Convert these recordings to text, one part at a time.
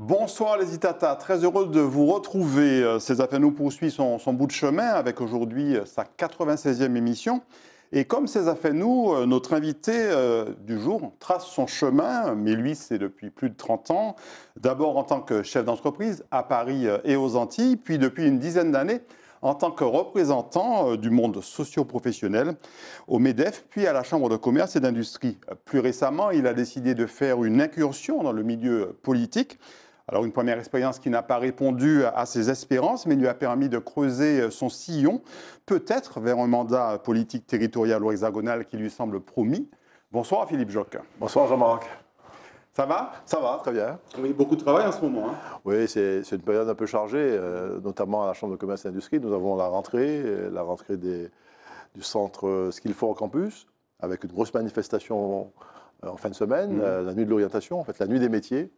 Bonsoir les Itata, très heureux de vous retrouver. Euh, César nous poursuit son, son bout de chemin avec aujourd'hui euh, sa 96e émission. Et comme fait nous, euh, notre invité euh, du jour, trace son chemin, mais lui, c'est depuis plus de 30 ans, d'abord en tant que chef d'entreprise à Paris euh, et aux Antilles, puis depuis une dizaine d'années en tant que représentant du monde socio-professionnel au MEDEF, puis à la Chambre de commerce et d'industrie. Plus récemment, il a décidé de faire une incursion dans le milieu politique alors une première expérience qui n'a pas répondu à ses espérances, mais lui a permis de creuser euh, son sillon, peut-être vers un mandat politique territorial ou hexagonal qui lui semble promis. Bonsoir Philippe Jocque. Bonsoir Jean-Marc. Ça va Ça va, très bien. Oui, beaucoup de travail en ce moment. Hein. Oui, c'est une période un peu chargée, euh, notamment à la Chambre de commerce et d'industrie. Nous avons la rentrée, euh, la rentrée des, du centre au Campus, avec une grosse manifestation en fin de semaine, mmh. la nuit de l'orientation, en fait, la nuit des métiers.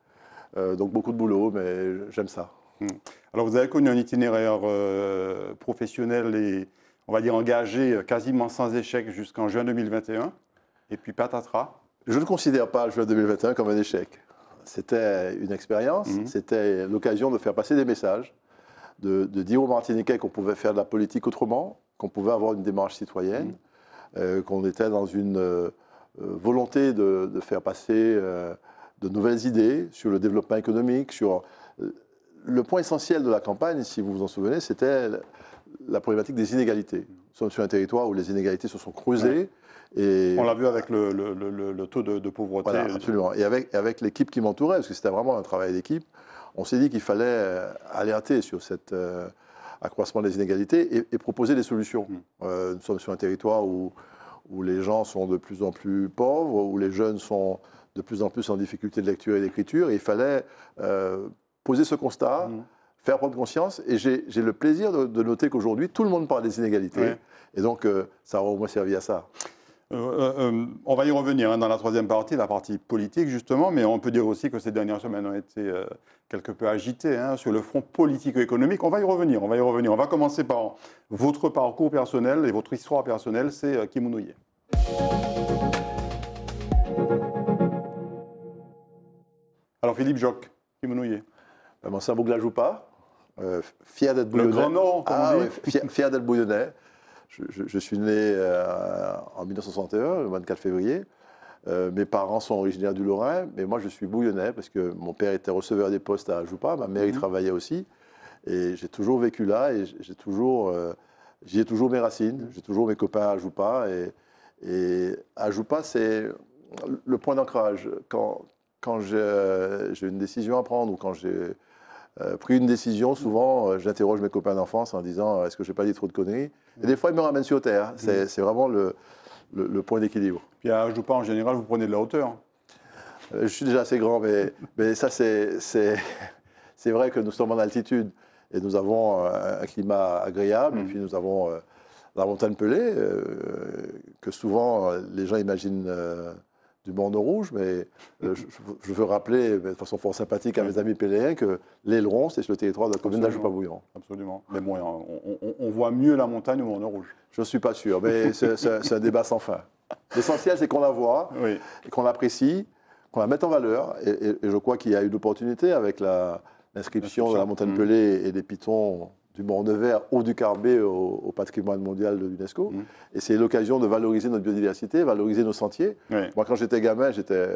Euh, donc beaucoup de boulot, mais j'aime ça. Hmm. Alors vous avez connu un itinéraire euh, professionnel et on va dire engagé euh, quasiment sans échec jusqu'en juin 2021, et puis patatras. Je ne considère pas le juin 2021 comme un échec. C'était une expérience, hmm. c'était l'occasion de faire passer des messages, de, dire aux Martiniquais qu'on pouvait faire de la politique autrement, qu'on pouvait avoir une démarche citoyenne, hmm. qu'on était dans une volonté de, de, faire passer de nouvelles idées sur le développement économique, sur... Euh, le point essentiel de la campagne, si vous vous en souvenez, c'était la problématique des inégalités. Nous sommes sur un territoire où les inégalités se sont creusées. Et On l'a vu avec le, taux de, pauvreté. Euh, absolument. Et avec, l'équipe qui m'entourait, parce que c'était vraiment un travail d'équipe, on s'est dit qu'il fallait euh, alerter sur cet accroissement des inégalités et, proposer des solutions. Mm. nous sommes sur un territoire où les gens sont de plus en plus pauvres, où les jeunes sont de plus en plus en difficulté de lecture et d'écriture. Il fallait euh, poser ce constat, mm. faire prendre conscience. Et j'ai le plaisir de, noter qu'aujourd'hui, tout le monde parle des inégalités. Et donc, euh, ça aura au moins servi à ça. Euh, on va y revenir hein, dans la troisième partie, la partie politique justement, mais on peut dire aussi que ces dernières semaines ont été quelque peu agitées hein, sur le front et économique On va y revenir, on va y revenir. On va commencer par votre parcours personnel et votre histoire personnelle, c'est Kim Alors Philippe Joc, qui me euh, ça Mon Bougla joue pas. Euh, fier d'être bouillonnais. Le grand nom, ah, fier, d'être bouillonnais. Je, suis né euh, en 1961, le 24 février. mes parents sont originaires du Lorrain, mais moi je suis bouillonnais parce que mon père était receveur des postes à Joupa, ma mère y mhm. travaillait aussi. Et j'ai toujours vécu là et j'ai toujours, J'ai toujours mes racines, j'ai toujours mes copains à Joupa. Et, et à Joupa, c'est le point d'ancrage. Quand, quand j'ai une décision à prendre ou quand j'ai euh, pris une décision, souvent, euh, j'interroge mes copains d'enfance en disant euh, est-ce que j'ai pas dit trop de conneries Et des fois, ils me ramènent sur terre. Mmh. C'est vraiment le, point d'équilibre. Puis, à pas en général, vous prenez de la hauteur. Hein. je suis déjà assez grand, mais, mais ça, c'est vrai que nous sommes en altitude et nous avons un, climat agréable. Et mmh. puis, nous avons la montagne Pelée, que souvent, les gens imaginent du Rouge, mais euh, mm-hmm. je, veux rappeler de façon fort sympathique à mm-hmm. mes amis péléens que l'aileron, c'est sur le territoire de la commune dajoux bouillant Absolument. Mais bon, on, voit mieux la montagne au Borneau Rouge. Je ne suis pas sûr, mais c'est un débat sans fin. L'essentiel, c'est qu'on la voit, et qu'on l'apprécie, qu'on la mette en valeur. Et, je crois qu'il y a une opportunité avec l'inscription de la montagne mm. Pelée et des pitons du mont vert ou du Carbet au, patrimoine mondial de l'UNESCO. Mm. Et c'est l'occasion de valoriser notre biodiversité, valoriser nos sentiers. Moi, quand j'étais gamin, j'étais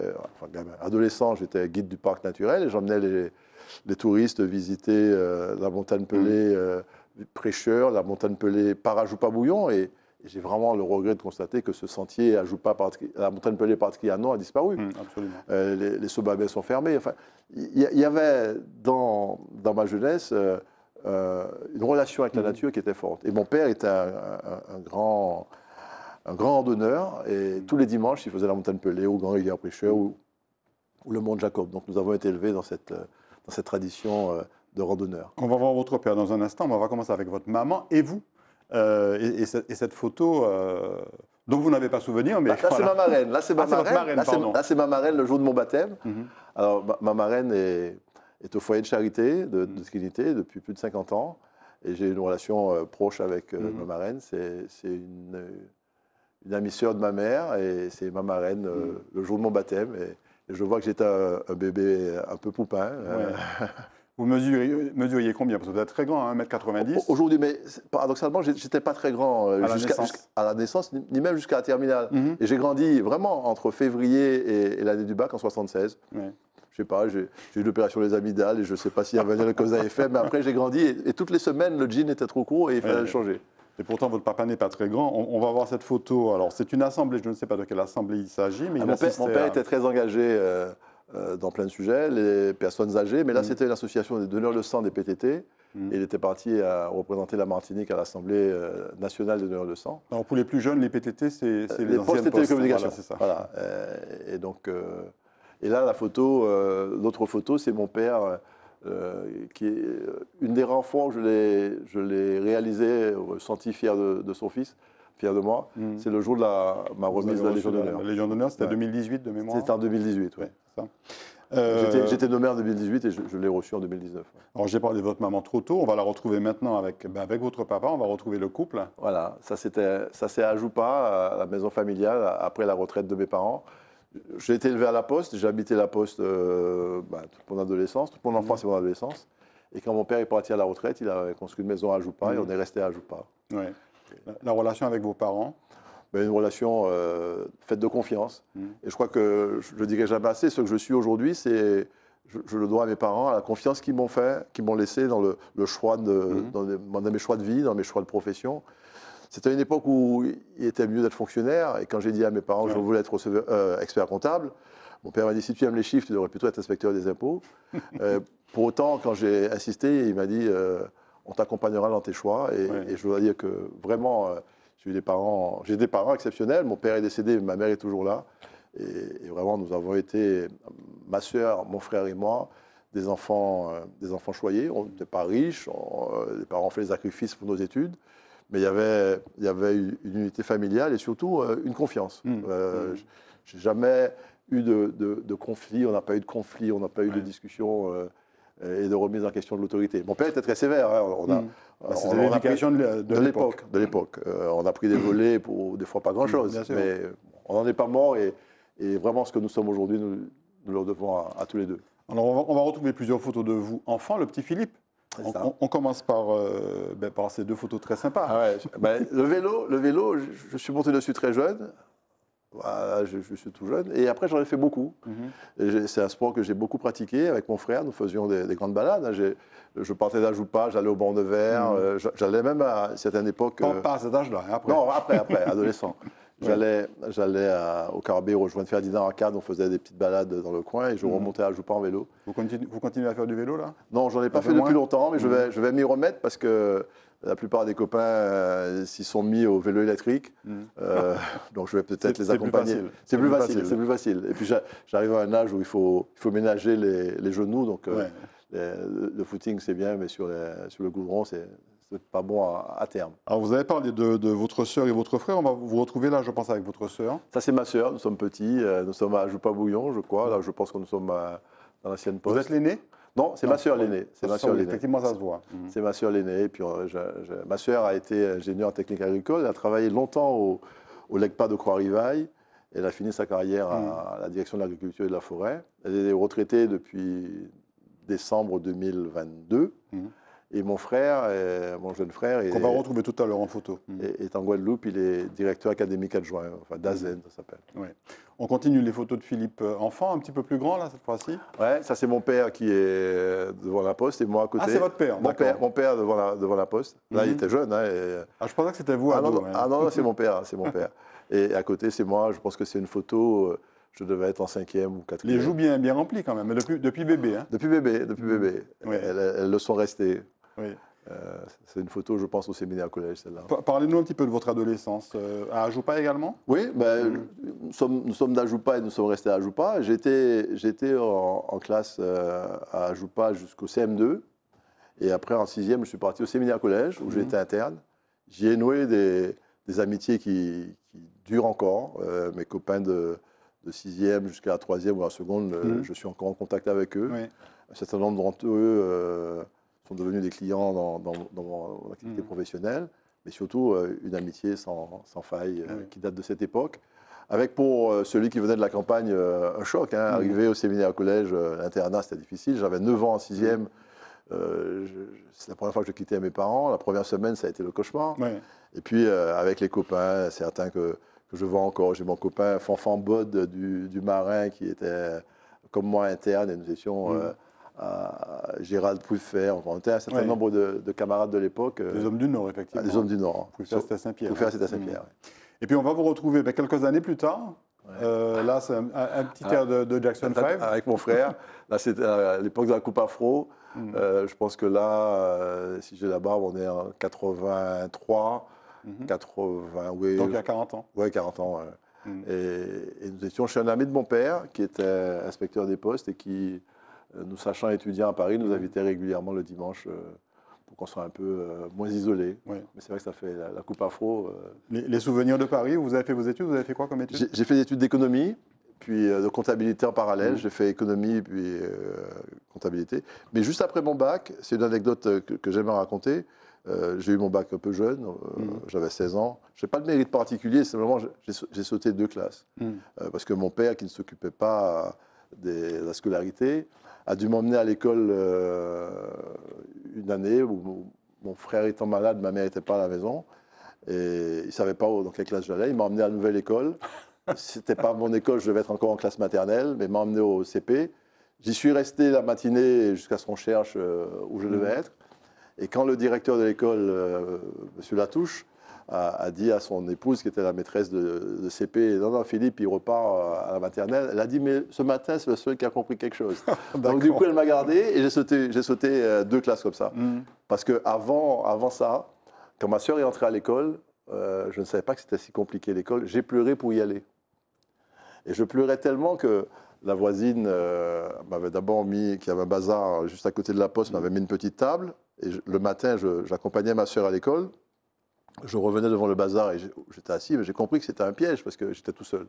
enfin, adolescent, j'étais guide du parc naturel et j'emmenais les, touristes visiter euh, la montagne pelée les mm. euh, prêcheurs la montagne pelée Parajoupa-Bouillon. Et, j'ai vraiment le regret de constater que ce sentier à la montagne pelée Parajoupa-Bouillon, a disparu. Mm, absolument. Euh, les, les sont fermés. Enfin, il y, avait dans ma jeunesse euh, une relation avec la mhm. nature qui était forte. Et mon père était un, grand un grand randonneur et mhm. tous les dimanches, il faisait la montagne Pelée ou Grand Rivière Prêcheur ou, le Mont Jacob. Donc nous avons été élevés dans cette, dans cette tradition euh, de randonneur. On va voir votre père dans un instant, mais on va commencer avec votre maman et vous. Euh, et, cette, photo euh, dont vous n'avez pas souvenir, mais là, c'est ma marraine. Là c'est ma, ah, marraine. c'est ma marraine le jour de mon baptême. Mhm. Alors ma, marraine est est au foyer de charité de, de mm. Trinité depuis plus de 50 ans. Et j'ai une relation euh, proche avec euh, mm. ma marraine. C'est une, euh, une, amie sœur de ma mère et c'est ma marraine mm. le jour de mon baptême. Et, je vois que j'étais un, bébé un peu poupin. Hein. Vous mesuriez, combien Parce que vous êtes très grand, hein, 1m90. Aujourd'hui, mais paradoxalement, j'étais pas très grand à, la naissance, ni même jusqu'à la terminale. Mm-hmm. Et j'ai grandi vraiment entre février et, l'année du bac en 76 je sais pas, j'ai eu l'opération des amygdales et je sais pas s'il y avait une cause à effet, mais après j'ai grandi et, toutes les semaines le jean était trop court et il fallait le changer. Et pourtant, votre papa n'est pas très grand. On, va voir cette photo. Alors, c'est une assemblée, je ne sais pas de quelle assemblée il s'agit, mais ah, il mon, père, mon père était très engagé euh, euh, dans plein de sujets, les personnes âgées, mais là, mm. c'était l'association des donneurs de sang des PTT. Mm. Et il était parti à représenter la Martinique à l'Assemblée euh, nationale des donneurs de sang. Alors, pour les plus jeunes, les PTT, c'est les, les postes de télécommunications. c'est ça. Et, donc. Et là, la photo, euh, l'autre photo, c'est mon père, euh, qui est euh, une des rares fois que je l'ai réalisé, senti fier de, son fils, fier de moi. Hmm. C'est le jour de la, ma remise de la Légion d'honneur. La Légion d'honneur, c'était en 2018 de mémoire C'était en 2018, oui. J'étais nommé en 2018 et je, l'ai reçu en 2019. Alors j'ai parlé de votre maman trop tôt, on va la retrouver maintenant avec, ben, avec votre papa, on va retrouver le couple. Voilà, ça s'est ajouté pas à la maison familiale, après la retraite de mes parents j'ai été élevé à la Poste, j'ai habité la Poste euh, bah, toute mon adolescence, toute mon enfance mmh. et mon adolescence. Et quand mon père est parti à la retraite, il a construit une maison à Joupa et mmh. on est resté à Joupa. La, relation avec vos parents ben, Une relation euh, faite de confiance. Mmh. Et je crois que je ne dirais jamais assez, ce que je suis aujourd'hui, c'est. Je, je, le dois à mes parents, à la confiance qu'ils m'ont fait, qu'ils m'ont laissé dans le, choix de, dans, mes choix de vie, dans mes choix de profession. C'était une époque où il était mieux d'être fonctionnaire. Et quand j'ai dit à mes parents que je voulais être euh, expert comptable, mon père m'a dit si tu aimes les chiffres, tu devrais plutôt être inspecteur des impôts. Euh, pour autant, quand j'ai assisté, il m'a dit euh, on t'accompagnera dans tes choix. Et, je dois dire que vraiment, j'ai des parents, j'ai des parents exceptionnels. Mon père est décédé, mais ma mère est toujours là. Et, vraiment, nous avons été, ma soeur, mon frère et moi, des enfants, des enfants choyés. On n'était pas riches, les parents ont fait des sacrifices pour nos études mais il y avait, il y avait une unité familiale et surtout euh, une confiance. Je mmh. Euh, mmh. J'ai jamais eu de, conflit, on n'a pas eu de conflit, on n'a pas eu de discussion euh, et de remise en question de l'autorité. Mon père était très sévère. Hein, mmh. bah, C'était l'éducation de l'époque. De l'époque. Euh, on a pris des volets pour des fois pas grand-chose, mais on n'en est pas mort et, vraiment ce que nous sommes aujourd'hui, nous, le devons à, tous les deux. Alors on va, on va retrouver plusieurs photos de vous enfant, le petit Philippe on, commence euh, ben, par, ces deux photos très sympas. Ah ben, le vélo, le vélo je, suis monté dessus très jeune. je, suis tout jeune. Et après, j'en ai fait beaucoup. Mhm. C'est un sport que j'ai beaucoup pratiqué avec mon frère. Nous faisions des, grandes balades. Hein. Je partais d'Ajoupa, j'allais au banc de verre. Mhm. Euh, j'allais même à, certaines époques... époque. Euh, pas, à cet âge-là, hein, après. Non, après, après, adolescent. J'allais, j'allais au Carabé rejoindre Ferdinand Arcade, on faisait des petites balades dans le coin et je mhm. remontais à Joupin en vélo. Vous continuez, vous continuez à faire du vélo là Non, j'en ai pas fait depuis longtemps, mais je mhm. vais, je vais m'y remettre parce que la plupart des copains euh, s'y sont mis au vélo électrique. Mhm. Euh, donc je vais peut-être les accompagner. C'est plus, facile, c'est plus, facile. Et puis j'arrive à un âge où il faut, il faut ménager les, genoux. Donc euh, le footing c'est bien, mais sur, sur le goudron c'est pas bon à, terme. Alors vous avez parlé de, votre sœur et votre frère, on va vous retrouver là, je pense, avec votre sœur. Ça c'est ma sœur, nous sommes petits, euh, nous sommes à bouillon je crois, là je pense que nous sommes euh, dans l'ancienne poste. Vous êtes l'aîné non, c'est ma ah, sœur l'aînée. C'est ma ah, sœur Effectivement, ça se voit. C'est mm. ma sœur l'aînée. Puis euh, ma sœur a été ingénieure en technique agricole. Elle a travaillé longtemps au, au LECPA de Croix-Rivaille. Elle a fini sa carrière mm. à, la direction de l'agriculture et de la forêt. Elle est retraitée depuis décembre 2022. Et mon frère, euh, mon jeune frère. Qu'on va retrouver tout à l'heure en photo. Mm. Est, en Guadeloupe, il est directeur académique adjoint, enfin d'AZEN, ça s'appelle. On continue les photos de Philippe euh, enfant, un petit peu plus grand là, cette fois-ci. Ouais, ça c'est mon père qui est euh, devant la poste et moi à côté. Ah, c'est votre père, mon père, mon père devant la, devant la poste. Là, il mm-hmm. était jeune. Hein, ah, je pensais que c'était vous. Ah, non, hein. ah non, c'est mon père, c'est mon père. Et à côté, c'est moi. Je pense que c'est une photo je devais être en cinquième ou quatrième. Les joues bien, bien remplies quand même, depuis, depuis bébé. Hein. Depuis bébé, depuis bébé. Mm. elles, le sont restées. Oui. Euh, c'est une photo, je pense, au séminaire collège, celle-là. Parlez-nous un petit peu de votre adolescence. Euh, à Ajoupa également Oui, ben, nous sommes, sommes d'Ajoupa et nous sommes restés à Ajoupa. J'étais en, en, classe euh, à Ajoupa jusqu'au CM2. Et après, en sixième, je suis parti au séminaire collège, où mhm. j'étais interne. J'y ai noué des, amitiés qui, durent encore. Euh, mes copains de, de sixième jusqu'à la troisième ou la seconde, mhm. je suis encore en contact avec eux. Un certain nombre d'entre eux sont devenus des clients dans, dans, mon activité mm. professionnelle, mais surtout euh, une amitié sans, sans faille euh, ah qui date de cette époque. Avec pour euh, celui qui venait de la campagne un choc. Hein, mm. Arrivé au séminaire collège, l'internat, c'était difficile. J'avais 9 ans en 6e. Mm. c'est la première fois que je quittais mes parents. La première semaine, ça a été le cauchemar. Et puis, avec les copains, certains que, que je vois encore. J'ai mon copain Fanfan Bod du, du, Marin qui était comme moi interne et nous étions à Gérald Pouffer, on était un certain nombre de, camarades de l'époque. Des hommes du Nord, effectivement. Ah, des hommes du Nord. Pouffer, c'était à Saint-Pierre. Mmh. Et puis on va vous retrouver ben, quelques années plus tard. Euh, là, c'est un, petit ah. air de, Jackson 5. Avec mon frère. là, c'était à euh, l'époque de la Coupe Afro. Mmh. Euh, je pense que là, si j'ai la barbe, on est en 83, 80, mmh. oui. Donc il y a 40 ans. Oui, 40 ans. et, nous étions chez un ami de mon père, qui était inspecteur des postes et qui euh, nous, sachant étudier à Paris, nous invitaient régulièrement le dimanche euh, pour qu'on soit un peu euh, moins isolé. Mais c'est vrai que ça fait la, coupe afro. Les, souvenirs de Paris, vous avez fait vos études, vous avez fait quoi comme études J'ai fait des études d'économie, puis de comptabilité en parallèle. Mmh. J'ai fait économie, puis comptabilité. Mais juste après mon bac, c'est une anecdote que, que j'aime raconter. j'ai eu mon bac un peu jeune, mmh. j'avais 16 ans. Je n'ai pas de mérite particulier, simplement j'ai sauté deux classes. Mmh. parce que mon père, qui ne s'occupait pas de la scolarité, a dû m'emmener à l'école euh, une année où mon frère étant malade, ma mère n'était pas à la maison. Et il ne savait pas dans quelle classe j'allais. Il m'a emmené à une nouvelle école. n'était pas mon école, je devais être encore en classe maternelle, mais m'a emmené au CP. J'y suis resté la matinée jusqu'à ce qu'on cherche euh, où je devais mmh. être. Et quand le directeur de l'école, euh, M. Latouche, a, dit à son épouse, qui était la maîtresse de, CP, non, non, Philippe, il repart euh, à la maternelle. Elle a dit, mais ce matin, c'est le seul qui a compris quelque chose. Ah, Donc du coup, elle m'a gardé et j'ai sauté, j'ai sauté euh, deux classes comme ça. Mm. Parce que avant, avant ça, quand ma soeur est entrée à l'école, euh, je ne savais pas que c'était si compliqué l'école. J'ai pleuré pour y aller. Et je pleurais tellement que la voisine m'avait d'abord mis, qui avait un bazar juste à côté de la poste, mm. m'avait mis une petite table. Et le matin, j'accompagnais ma soeur à l'école je revenais devant le bazar et j'étais assis, mais j'ai compris que c'était un piège parce que j'étais tout seul.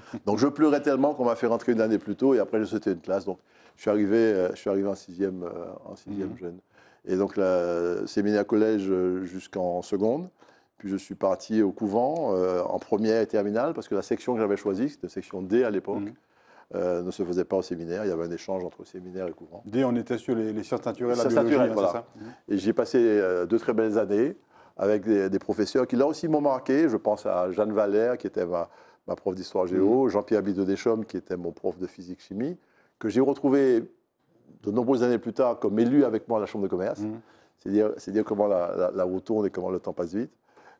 donc je pleurais tellement qu'on m'a fait rentrer une année plus tôt et après je sauté une classe. Donc je suis arrivé, euh, je suis arrivé en sixième, euh, en sixième mhm. jeune. Et donc le séminaire collège euh, jusqu'en seconde. Puis je suis parti au couvent en première et terminale parce que la section que j'avais choisie, c'était section D à l'époque. Mhm. ne se faisait pas au séminaire. Il y avait un échange entre séminaire et couvent. D, on était sur les, les sciences naturelles, la biologie, hein, voilà. Et j'ai passé deux très belles années avec des, professeurs qui là aussi m'ont marqué. Je pense à Jeanne Valère, qui était ma, ma prof d'histoire géo, mm-hmm. Jean-Pierre Bideau Deschamps, qui était mon prof de physique chimie, que j'ai retrouvé de nombreuses années plus tard comme élu avec moi à la Chambre de commerce. Mm-hmm. C'est dire, dire, comment la, la, roue tourne et comment le temps passe vite.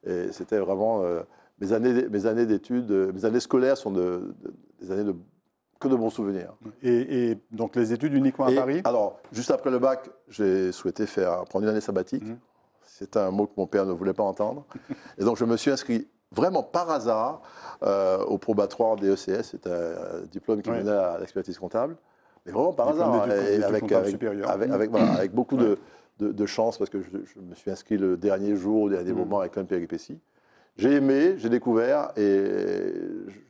Et c'était vraiment euh, mes années, mes années d'études, euh, mes années scolaires sont de, des années de que de bons souvenirs. Et, donc les études uniquement à Paris Alors, juste après le bac, j'ai souhaité faire prendre une année sabbatique. Mm-hmm. C'est un mot que mon père ne voulait pas entendre. Et donc je me suis inscrit vraiment par hasard euh, au probatoire des ECS, c'est un diplôme qui menait à l'expertise comptable, mais vraiment par hasard, et avec, avec, beaucoup de, chance, parce que je, me suis inscrit le dernier jour, au dernier mmh. moment avec plein de péripéties. J'ai aimé, j'ai découvert, et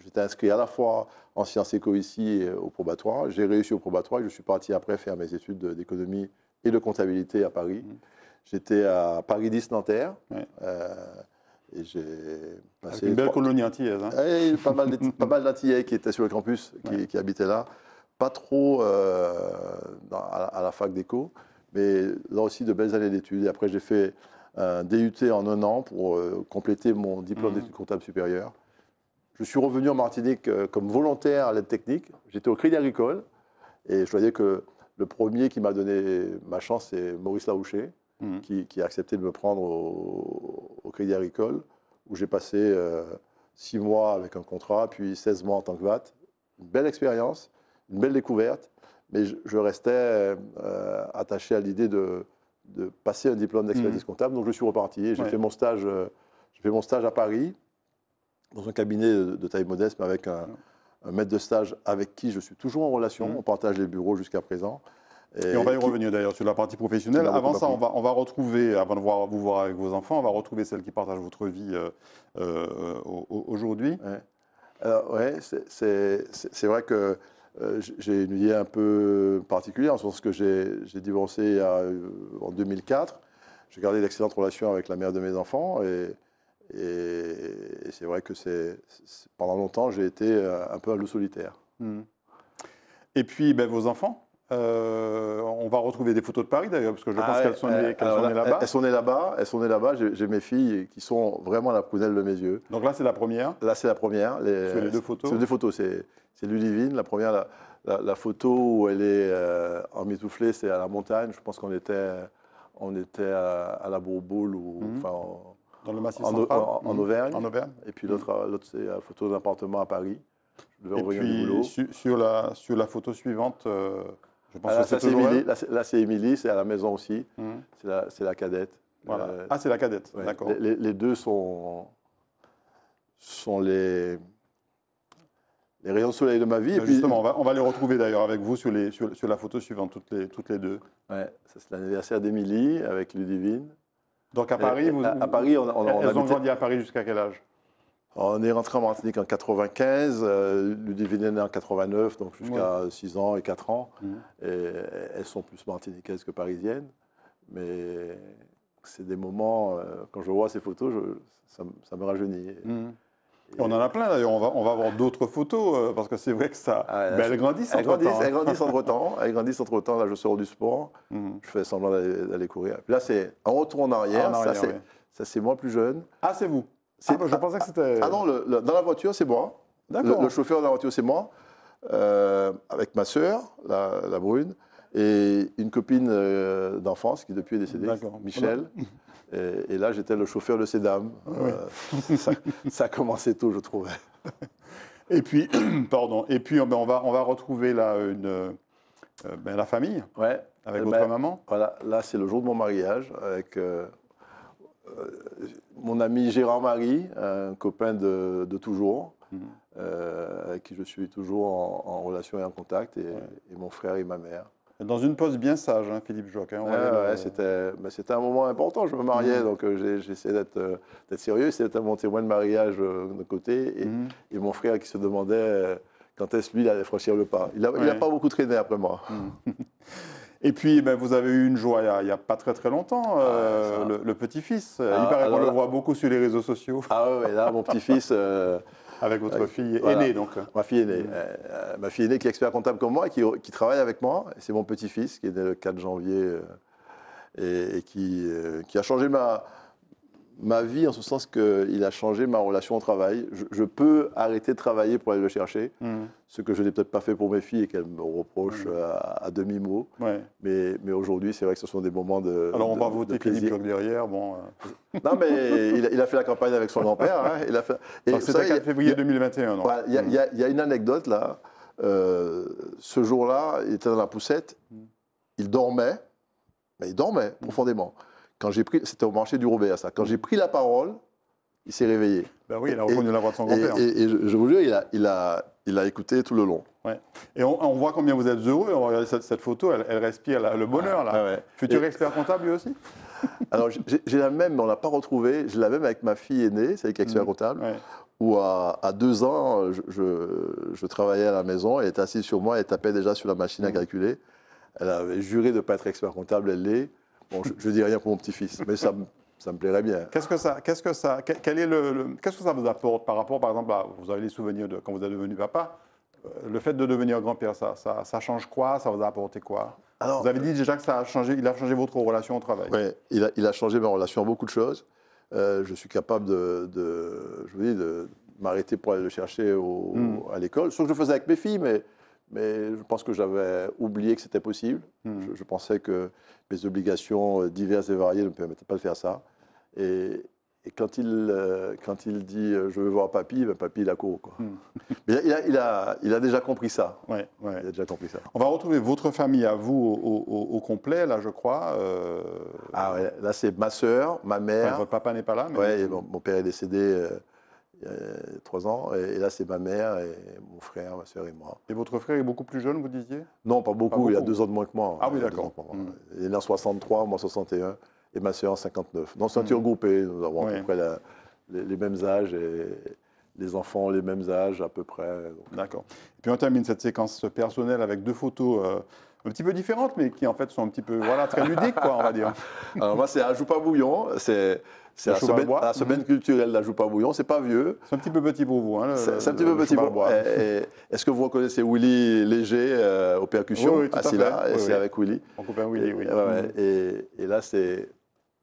j'étais inscrit à la fois en sciences éco ici et au probatoire. J'ai réussi au probatoire et je suis parti après faire mes études d'économie et de comptabilité à Paris. Mmh. J'étais à Paris 10 Nanterre. Euh, et j'ai passé. une belle colonie antillaise. Hein. Eh, pas mal, d'antillais qui étaient sur le campus, qui, habitaient là. Pas trop euh, à, la fac d'éco, mais là aussi de belles années d'études. Et après, j'ai fait un DUT en un an pour euh, compléter mon diplôme mhm. d'études comptables supérieures. Je suis revenu en Martinique comme volontaire à l'aide technique. J'étais au Crédit Agricole et je voyais que le premier qui m'a donné ma chance, c'est Maurice Laroucher. Mm. qui, a accepté de me prendre au, Crédit Agricole, où j'ai passé 6 euh, six mois avec un contrat, puis 16 mois en tant que VAT. Une belle expérience, une belle découverte, mais je, restais euh, euh, attaché à l'idée de, passer un diplôme d'expertise mm. comptable. Donc je suis reparti j'ai fait, mon stage, à Paris, dans un cabinet de, taille modeste, mais avec un, maître de stage avec qui je suis toujours en relation. Mm. On partage les bureaux jusqu'à présent. Et, on va y revenir d'ailleurs sur la partie professionnelle. Avant ça, on va, on va retrouver, avant de voir, vous voir avec vos enfants, on va retrouver celle qui partage votre vie euh, euh, aujourd'hui. Ouais. c'est vrai que euh, j'ai une vie un peu particulière, en ce sens que j'ai divorcé en 2004. J'ai gardé d'excellentes relations avec la mère de mes enfants et, et, c'est vrai que c'est pendant longtemps, j'ai été un peu à l'eau solitaire. Hmm. Et puis, ben, vos enfants euh, on va retrouver des photos de Paris d'ailleurs, parce que je pense ah qu'elles euh, sont, nées là-bas. Elles sont nées là-bas, elles sont là-bas. J'ai mes filles qui sont vraiment la prunelle de mes yeux. Donc là, c'est la première Là, c'est la première. c'est les deux photos C'est deux photos. C'est Ludivine, la première, la, photo où elle est en euh, mitouflée, c'est à la montagne. Je pense qu'on était, on était à, la Bourboule ou. Mhm. en, Dans le massif en, mhm. Auvergne. En Auvergne. Et puis l'autre, c'est la photo d'un appartement à Paris. Je Et puis, sur, la, sur la photo suivante. Je pense ah, là, que c'est Émilie. Là, c'est Émilie, c'est à la maison aussi. Hmm. C'est la, la, cadette. Euh, ah, c'est la cadette, d'accord. Les, les, deux sont, sont les, les rayons de soleil de ma vie. justement, on va, les retrouver d'ailleurs avec vous sur, les, sur, la photo suivante, toutes les, toutes les deux. Ouais, c'est l'anniversaire d'Émilie avec Ludivine. Donc à euh, Paris, euh, vous, à, Paris, on, elles ont grandi à Paris jusqu'à quel âge on est rentré en Martinique en 95, euh, Ludivine est en 89, donc jusqu'à 6 ans et 4 ans. Mmh. elles sont plus martiniquaises que parisiennes. Mais c'est des moments, euh, quand je vois ces photos, ça, me rajeunit. Mmh. on en a plein d'ailleurs, on va, on avoir d'autres photos, euh, parce que c'est vrai que ça... Ah, ben, hein. elles grandissent entre-temps. Elles grandissent entre-temps, Là, je sors du sport, mmh. je fais semblant d'aller courir. là, c'est un retour en arrière, ça, c'est moi plus jeune. Ah, c'est vous ah, je pensais que c'était. Ah non, dans la voiture, c'est moi. D'accord. Le, chauffeur de la voiture, c'est moi. Euh, avec ma sœur, la, brune, et une copine euh, d'enfance qui depuis est décédée, Michel. Et, et, là, j'étais le chauffeur de ces dames. Euh, ça, ça, commençait tôt, je trouvais. Et puis, pardon. Et puis, oh, ben, on va, on va retrouver là une, ben, la famille. Ouais. Avec ma votre ben, maman. Voilà. Là, c'est le jour de mon mariage avec euh, mon ami Gérard Marie, un copain de, toujours, euh, avec qui je suis toujours en, relation et en contact, et, mon frère et ma mère. Dans une pose bien sage, hein, Philippe Joque Hein, bah, c'était un moment important. Je me mariais, mm. donc euh, j'essayais d'être sérieux. C'était mon témoin de mariage de côté, mm. et, mon frère qui se demandait quand est-ce lui allait franchir le pas. Il n'a pas beaucoup traîné après moi. Mm. Et puis, ben, vous avez eu une joie il n'y a, pas très très longtemps, ah, euh, le, petit-fils. Ah, il paraît qu'on ah, le voit beaucoup sur les réseaux sociaux. Ah oui, là, mon petit-fils. Euh, avec votre fille aînée, donc. Ma fille aînée. Mm. Euh, ma fille aînée qui est expert comptable comme moi, qui, qui travaille avec moi. C'est mon petit-fils qui est né le 4 janvier et, qui, qui, a changé ma, ma vie en ce sens qu'il a changé ma relation au travail. Je, peux arrêter de travailler pour aller le chercher, hmm. ce que je n'ai peut-être pas fait pour mes filles et qu'elles me reprochent hmm. euh, à, demi-mot. Mais, aujourd'hui, c'est vrai que ce sont des moments de. Alors on va voter Philippe derrière. Bon, euh. Non, mais il, a fait la campagne avec son grand-père. Hein, fait... C'était le 4 février 2021. Hmm. Il y, a, une anecdote là. Euh, ce jour-là, il était dans la poussette, il dormait, mais il dormait profondément. Quand j'ai pris, c'était au marché du Robert, ça. Quand j'ai pris la parole, il s'est réveillé. Ben oui, il a reconnu la voix de son grand-père. Et, je, vous jure, il a, il a, il a écouté tout le long. Ouais. Et on, voit combien vous êtes heureux. On regarde cette, photo, elle, elle respire le bonheur. Là. Ah, ouais. Futur expert comptable, lui aussi Alors, j'ai la même, mais on ne l'a pas retrouvée. J'ai la même avec ma fille aînée, c'est avec expert mm. comptable. Ou Où à, deux ans, je, je, travaillais à la maison, elle était assise sur moi, elle tapait déjà sur la machine à mm. calculer. Elle avait juré de ne pas être expert comptable, elle l'est je, ne dis rien pour mon petit-fils, mais ça, me plairait bien. Qu'est-ce que ça, vous apporte par rapport, par exemple, vous avez les souvenirs de quand vous êtes devenu papa, euh, le fait de devenir grand-père, ça, ça, change quoi Ça vous a apporté quoi Vous avez euh, dit déjà que ça a changé, il a changé votre relation au travail. Oui, il a, changé ma relation à beaucoup de choses. Euh, je suis capable de, je vous dis, de m'arrêter pour aller le chercher hmm. à l'école. Sauf que je faisais avec mes filles, mais mais je pense que j'avais oublié que c'était possible. Hmm. Je, pensais que mes obligations euh, diverses et variées ne me permettaient pas de faire ça. Et, quand, il, euh, quand il dit euh, je veux voir papy, ben, papy il a cours. Quoi. Hmm. Mais il a, il, a, déjà compris ça. Il a déjà compris ça. On va retrouver votre famille à vous au, complet, là je crois. Ah ouais, là c'est ma sœur, ma mère. votre papa n'est pas là. Mais... Oui, mon père est décédé. Euh, trois ans. Et, là, c'est ma mère et mon frère, ma soeur et moi. Et votre frère est beaucoup plus jeune, vous disiez Non, pas beaucoup, Il a deux ans de moins que moi. Ah oui, d'accord. Hmm. Il est en 63, moi 61, et ma soeur en 59. Dans ceinture mmh. groupée, nous avons à peu près les, mêmes âges et les enfants les mêmes âges à peu près. D'accord. Et puis on termine cette séquence personnelle avec deux photos. Euh, un petit peu différentes, mais qui en fait sont un petit peu voilà, très ludiques, quoi, on va dire. Alors moi, c'est à Joupa Bouillon, c'est la semaine, la semaine culturelle de la Bouillon, c'est pas vieux. C'est un petit peu petit pour vous. Hein, c'est un petit peu petit pour moi. Eh, eh, eh, est-ce que vous reconnaissez Willy Léger euh, aux percussions oui, oui, assis ah, là C'est avec Willy. Mon copain Willy, oui. Mm-hmm. et, là, c'est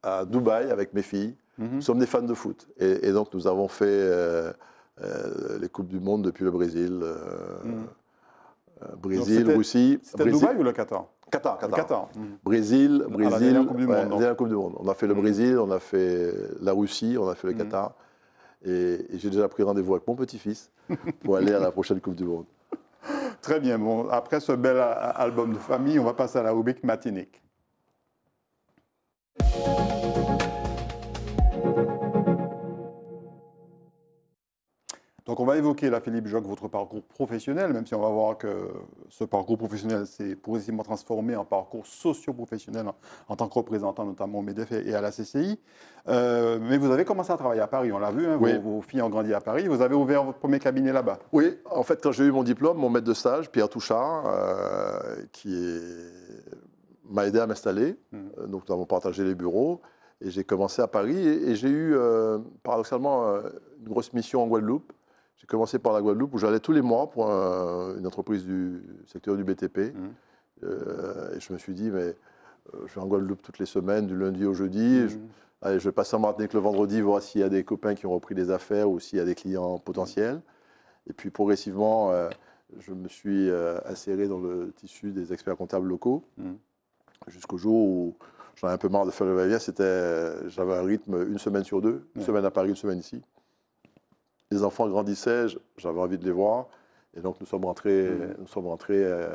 à Dubaï avec mes filles. Mm-hmm. Nous sommes des fans de foot. Et, donc, nous avons fait euh, euh, les Coupes du Monde depuis le Brésil. Euh, mm. Euh, Brésil, Russie. C'était Dubaï ou le Qatar Qatar, Qatar. Mhm. Brésil, ah, Brésil. la Coupe du Monde. coupe du Monde. On a fait le mhm. Brésil, on a fait la Russie, on a fait le mhm. Qatar. Et, j'ai déjà pris rendez-vous avec mon petit-fils pour aller à la prochaine Coupe du Monde. Très bien. Bon, après ce bel album de famille, on va passer à la rubrique matinique. Donc on va évoquer là, Philippe Jacques, votre parcours professionnel, même si on va voir que ce parcours professionnel s'est progressivement transformé en parcours socio-professionnel en tant que représentant notamment au MEDEF et à la CCI. Euh, mais vous avez commencé à travailler à Paris, on l'a vu, hein, vos, filles ont grandi à Paris, vous avez ouvert votre premier cabinet là-bas. Oui, en fait quand j'ai eu mon diplôme, mon maître de stage, Pierre Touchard, euh, qui m'a aidé à m'installer, hum. euh, donc nous avons partagé les bureaux. Et j'ai commencé à Paris et, j'ai eu, paradoxalement, une grosse mission en Guadeloupe, j'ai commencé par la Guadeloupe où j'allais tous les mois pour une entreprise du secteur du BTP. Mmh. Euh, et je me suis dit, mais euh, je vais en Guadeloupe toutes les semaines, du lundi au jeudi. Mmh. Je, allez, je vais passer en Martinique le vendredi, voir s'il y a des copains qui ont repris des affaires ou s'il y a des clients potentiels. Et puis progressivement, euh, je me suis inséré dans le tissu des experts comptables locaux mmh. jusqu'au jour où j'en ai un peu marre de faire le va C'était, j'avais un rythme une semaine sur deux, une semaine à Paris, une semaine ici les enfants grandissaient, j'avais envie de les voir. Et donc, nous sommes rentrés, mm. nous sommes rentrés euh,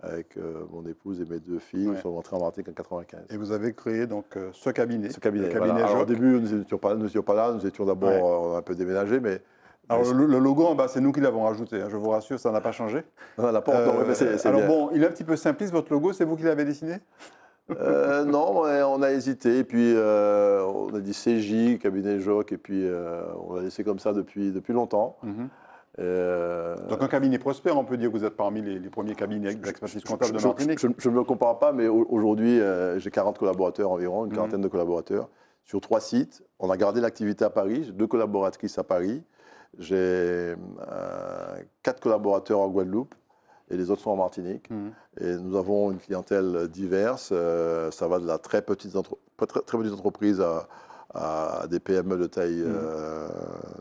avec euh, mon épouse et mes deux filles. Nous sommes rentrés en Martinique en 95. Et vous avez créé donc euh, ce cabinet. Ce cabinet. au début, nous n'étions pas, là. Nous étions d'abord, un peu déménagés, mais. Alors, le, logo en bas, c'est nous qui l'avons rajouté, hein. je vous rassure, ça n'a pas changé. Non, la porte, non, mais Alors bon, il est un petit peu simpliste, votre logo, c'est vous qui l'avez dessiné euh, non, on a hésité. Et puis, euh, on a dit CJ, cabinet Joc, et puis euh, on a laissé comme ça depuis, depuis longtemps. Mhm. Donc, un cabinet prospère, on peut dire que vous êtes parmi les, premiers cabinets d'expertise comptable de Martinique Je ne me compare pas, mais aujourd'hui, j'ai 40 collaborateurs environ, une mhm. quarantaine de collaborateurs, sur trois sites. On a gardé l'activité à Paris, j'ai deux collaboratrices à Paris, j'ai quatre collaborateurs en Guadeloupe, et les autres sont en Martinique. Hmm. Et nous avons une clientèle diverse. Euh, ça va de la très petite, très, entreprise à, des PME de taille hmm. euh,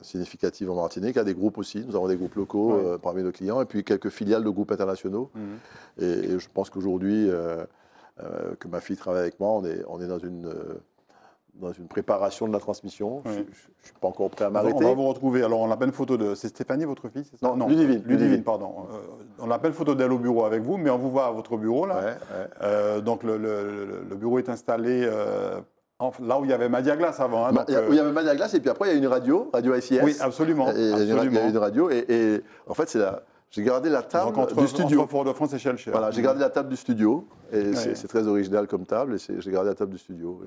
significative en Martinique, à des groupes aussi. Nous avons des groupes locaux euh, parmi nos clients et puis quelques filiales de groupes internationaux. Hmm. Et, je pense qu'aujourd'hui, que ma fille travaille avec moi, on est, on est dans une dans une préparation de la transmission. Je ne suis pas encore prêt à m'arrêter. On va vous retrouver. Alors, on a photo de. C'est Stéphanie, votre fille, c'est ça Non, non. Ludivine. Ludivine, pardon. Euh, on a belle photo d'elle au bureau avec vous, mais on vous voit à votre bureau, là. Euh, donc, le, bureau est installé. Euh, là où il y avait Madia Glace avant. Hein, bah, où il y avait Madia Glace, et puis après, il y a une radio, Radio ICS. Oui, absolument. Il y a une radio, et, et en fait, c'est la j'ai gardé la table du studio. de France j'ai gardé la table du studio. Et c'est très original comme table. Et j'ai gardé la table du studio.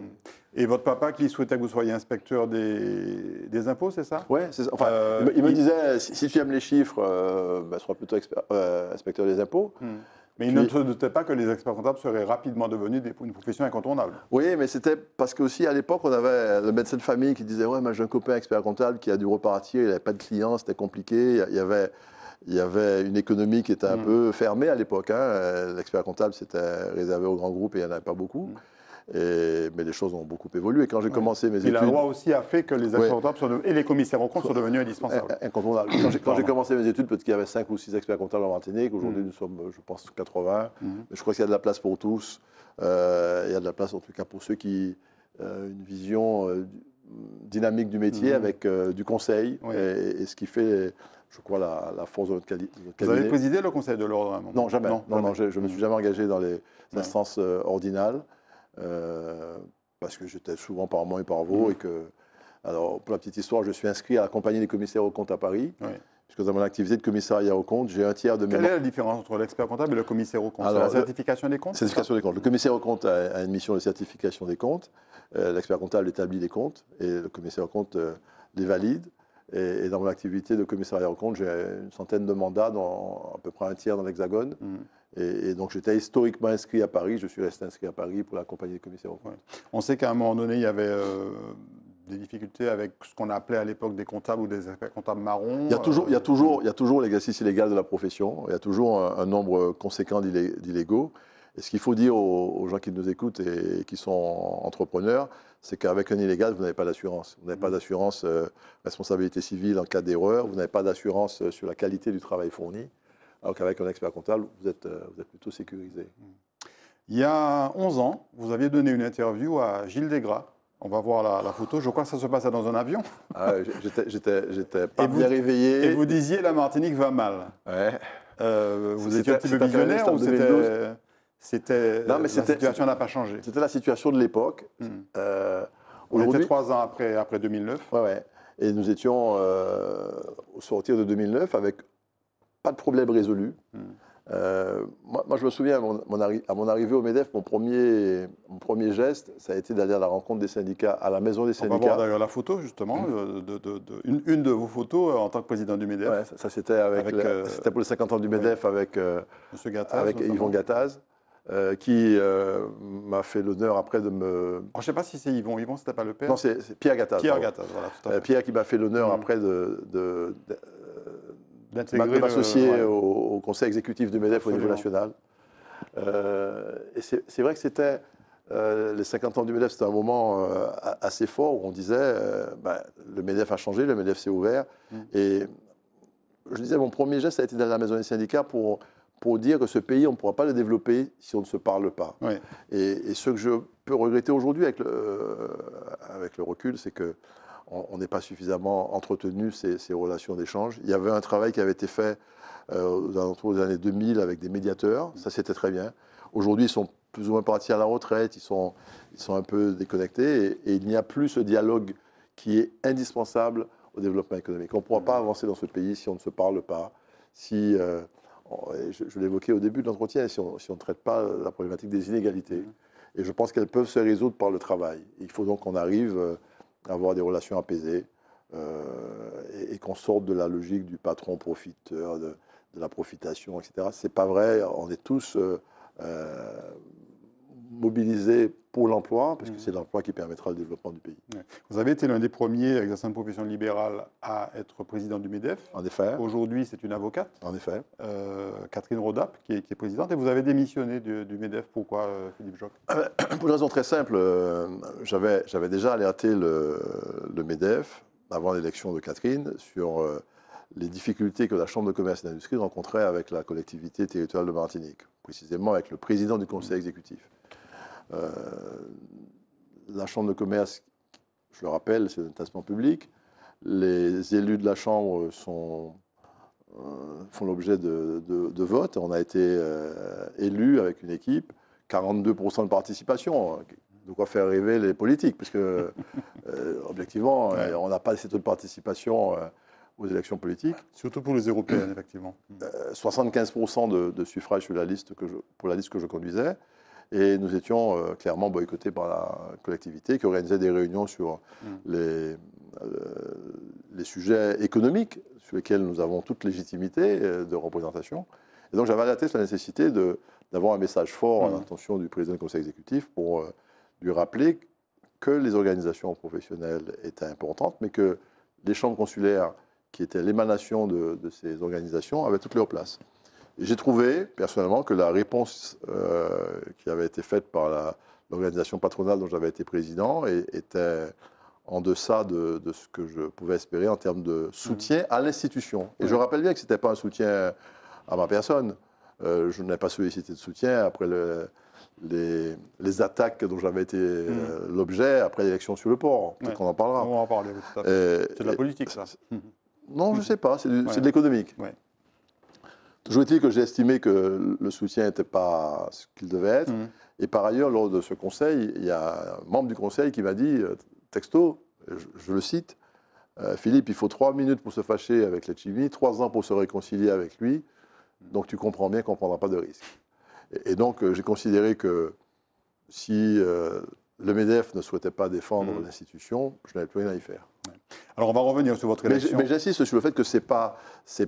Et... votre papa qui souhaitait que vous soyez inspecteur des, impôts, c'est ça Oui, c'est ça. Enfin, euh, il, me, disait si, tu aimes les chiffres, euh, bah, sois plutôt euh, inspecteur des impôts. Hmm. Mais il ne se doutait pas que les experts comptables seraient rapidement devenus des, une profession incontournable. Oui, mais c'était parce qu'aussi à l'époque, on avait le médecin de famille qui disait Ouais, j'ai un copain expert comptable qui a du repartir, il n'avait pas de clients, c'était compliqué. Il y avait, il y avait une économie qui était un mm. peu fermée à l'époque. Hein. Euh, l'expert comptable, c'était réservé aux grands groupes et il n'y en avait pas beaucoup. Mm. mais les choses ont beaucoup évolué. Quand j'ai commencé mes et la loi aussi a fait que les experts comptables et les commissaires aux comptes sont devenus indispensables. quand j'ai commencé mes études, peut-être qu'il y avait 5 ou 6 experts comptables en Martinique. Aujourd'hui, mm. nous sommes, je pense, 80. Mais je crois qu'il y a de la place pour tous. Euh, il y a de la place, en tout cas, pour ceux qui ont euh, une vision dynamique du métier mm-hmm. avec du conseil et, ce qui fait je crois, la, force de votre qualité. Vous avez présidé le Conseil de l'ordre Non, jamais. Non, non, je ne me suis jamais engagé dans les instances euh, ordinales, euh, parce que j'étais souvent par moi et par vous. Mm. Et que, alors, pour la petite histoire, je suis inscrit à la compagnie des commissaires aux comptes à Paris. Oui. Puisque dans mon activité de commissariat aux comptes, j'ai un tiers de mes. Quelle est la différence entre l'expert comptable et le commissaire aux comptes La certification des comptes Certification des comptes. Le commissaire aux comptes a, une mission de certification des comptes. Euh, l'expert comptable établit les comptes et le commissaire aux comptes les valide. Et, dans mon activité de commissariat aux comptes, j'ai une centaine de mandats, dans, à peu près un tiers dans l'Hexagone. Mm. Et, donc j'étais historiquement inscrit à Paris, je suis resté inscrit à Paris pour la compagnie des commissaires aux comptes. On sait qu'à un moment donné, il y avait euh, des difficultés avec ce qu'on appelait à l'époque des comptables ou des comptables marrons. Il y a toujours, il y a euh, toujours, il y a mm. toujours l'exercice illégal de la profession, il y a toujours un, nombre conséquent d'illégaux. Et ce qu'il faut dire aux gens qui nous écoutent et qui sont entrepreneurs, c'est qu'avec un illégal, vous n'avez pas d'assurance. Vous n'avez pas mm. d'assurance euh, responsabilité civile en cas d'erreur, vous n'avez pas d'assurance euh, sur la qualité du travail fourni, alors qu'avec un expert comptable, vous êtes, euh, plutôt sécurisé. Mm. Il y a 11 ans, vous aviez donné une interview à Gilles Desgras, on va voir la, photo. Je crois que ça se passait dans un avion. Ah, j'étais pas bien réveillé. Et vous disiez la Martinique va mal. Ouais. vous étiez un petit peu visionnaire c'était la situation n'a pas changé. C'était la situation de l'époque. Mmh. on était trois ans après, après 2009. Ouais, ouais. Et nous étions euh, au sortir de 2009 avec pas de problème résolu. Hmm. Euh, moi, je me souviens, à mon, à mon, arrivée au MEDEF, mon premier, mon premier geste, ça a été d'aller à la rencontre des syndicats, à la maison des syndicats. On va d'ailleurs la photo, justement, hmm. de, une, de vos photos en tant que président du MEDEF. Ouais, ça, c'était, avec, pour les 50 ans du MEDEF avec, Monsieur avec Yvon Gattaz. Euh, qui euh, m'a fait l'honneur après de me. je ne sais pas si c'est Yvon. Yvon, c'était pas le père Non, c'est Pierre Gattaz. Pierre Gattaz, voilà. Tout à euh, fait. Pierre qui m'a fait l'honneur mm. après de. de, de m'associer au, conseil exécutif du MEDEF au niveau national. et c'est vrai que c'était. les 50 ans du MEDEF, c'était un moment assez fort où on disait bah, le MEDEF a changé, le MEDEF s'est ouvert. Mm. Et je disais, mon premier geste, ça a été d'aller à la maison des syndicats pour pour dire que ce pays, on ne pourra pas le développer si on ne se parle pas. Et, ce que je peux regretter aujourd'hui avec, euh, avec, le recul, c'est qu'on on n'est pas suffisamment entretenu ces, relations d'échange. Il y avait un travail qui avait été fait euh, aux années 2000 avec des médiateurs, ça c'était très bien. Aujourd'hui, ils sont plus ou moins partis à la retraite, ils sont, ils sont un peu déconnectés et, il n'y a plus ce dialogue qui est indispensable au développement économique. On ne pourra pas avancer dans ce pays si on ne se parle pas, si euh, Oh, je, l'évoquais au début de l'entretien, si on ne traite pas la problématique des inégalités, mmh. et je pense qu'elles peuvent se résoudre par le travail. Il faut donc qu'on arrive euh, à avoir des relations apaisées euh, et, qu'on sorte de la logique du patron profiteur, de, la profitation, etc. C'est pas vrai. On est tous euh, mobiliser pour l'emploi, parce que mmh. c'est l'emploi qui permettra le développement du pays. Vous avez été l'un des premiers, exerçant de profession libérale, à être président du MEDEF. En effet. Aujourd'hui, c'est une avocate. En effet. Euh, Catherine Rodap, qui est, présidente. Et vous avez démissionné du, MEDEF. Pourquoi, euh, Philippe Joc Pour une raison très simple. Euh, j'avais déjà alerté le, le MEDEF, avant l'élection de Catherine, sur les difficultés que la Chambre de commerce et d'industrie rencontrait avec la collectivité territoriale de Martinique, précisément avec le président du conseil exécutif. Euh, la Chambre de commerce, je le rappelle, c'est un tassement public. Les élus de la Chambre sont, euh, font l'objet de, de, votes. On a été élu euh, élus avec une équipe, 42% de participation. De quoi faire rêver les politiques, puisque, objectivement, on n'a pas assez de participation aux élections politiques. Surtout pour les Européens, effectivement. 75% de, suffrage sur la liste pour la liste que je conduisais. Et nous étions euh, clairement boycottés par la collectivité qui organisait des réunions sur mm. euh, les, sujets économiques sur lesquels nous avons toute légitimité euh, de représentation. Et donc j'avais alerté la nécessité d'avoir un message fort à l'intention mm. du président du conseil exécutif pour lui rappeler que les organisations professionnelles étaient importantes, mais que les chambres consulaires, qui étaient l'émanation de, ces organisations, avaient toutes leur places. J'ai trouvé, personnellement, que la réponse euh, qui avait été faite par l'organisation patronale dont j'avais été président était en deçà de, ce que je pouvais espérer en termes de soutien mmh. à l'institution. Et je rappelle bien que ce n'était pas un soutien à ma personne. Euh, je n'ai pas sollicité de soutien après le, les, attaques dont j'avais été mmh. euh, l'objet après l'élection sur le port. Peut-être qu'on en parlera. On va en parler. C'est de la politique, ça. Non, je ne mmh. sais pas. C'est de l'économique. Ouais. Toujours est-il que j'ai estimé que le soutien n'était pas ce qu'il devait être. Mm. Et par ailleurs, lors de ce conseil, il y a un membre du conseil qui m'a dit, euh, texto, je, le cite, euh, Philippe, il faut trois minutes pour se fâcher avec la Chimie, trois ans pour se réconcilier avec lui. Donc tu comprends bien qu'on ne prendra pas de risque. Et, donc euh, j'ai considéré que si le MEDEF ne souhaitait pas défendre mm. l'institution, je n'avais plus rien à y faire. Alors on va revenir sur votre élection. Mais j'insiste sur le fait que ce n'est pas,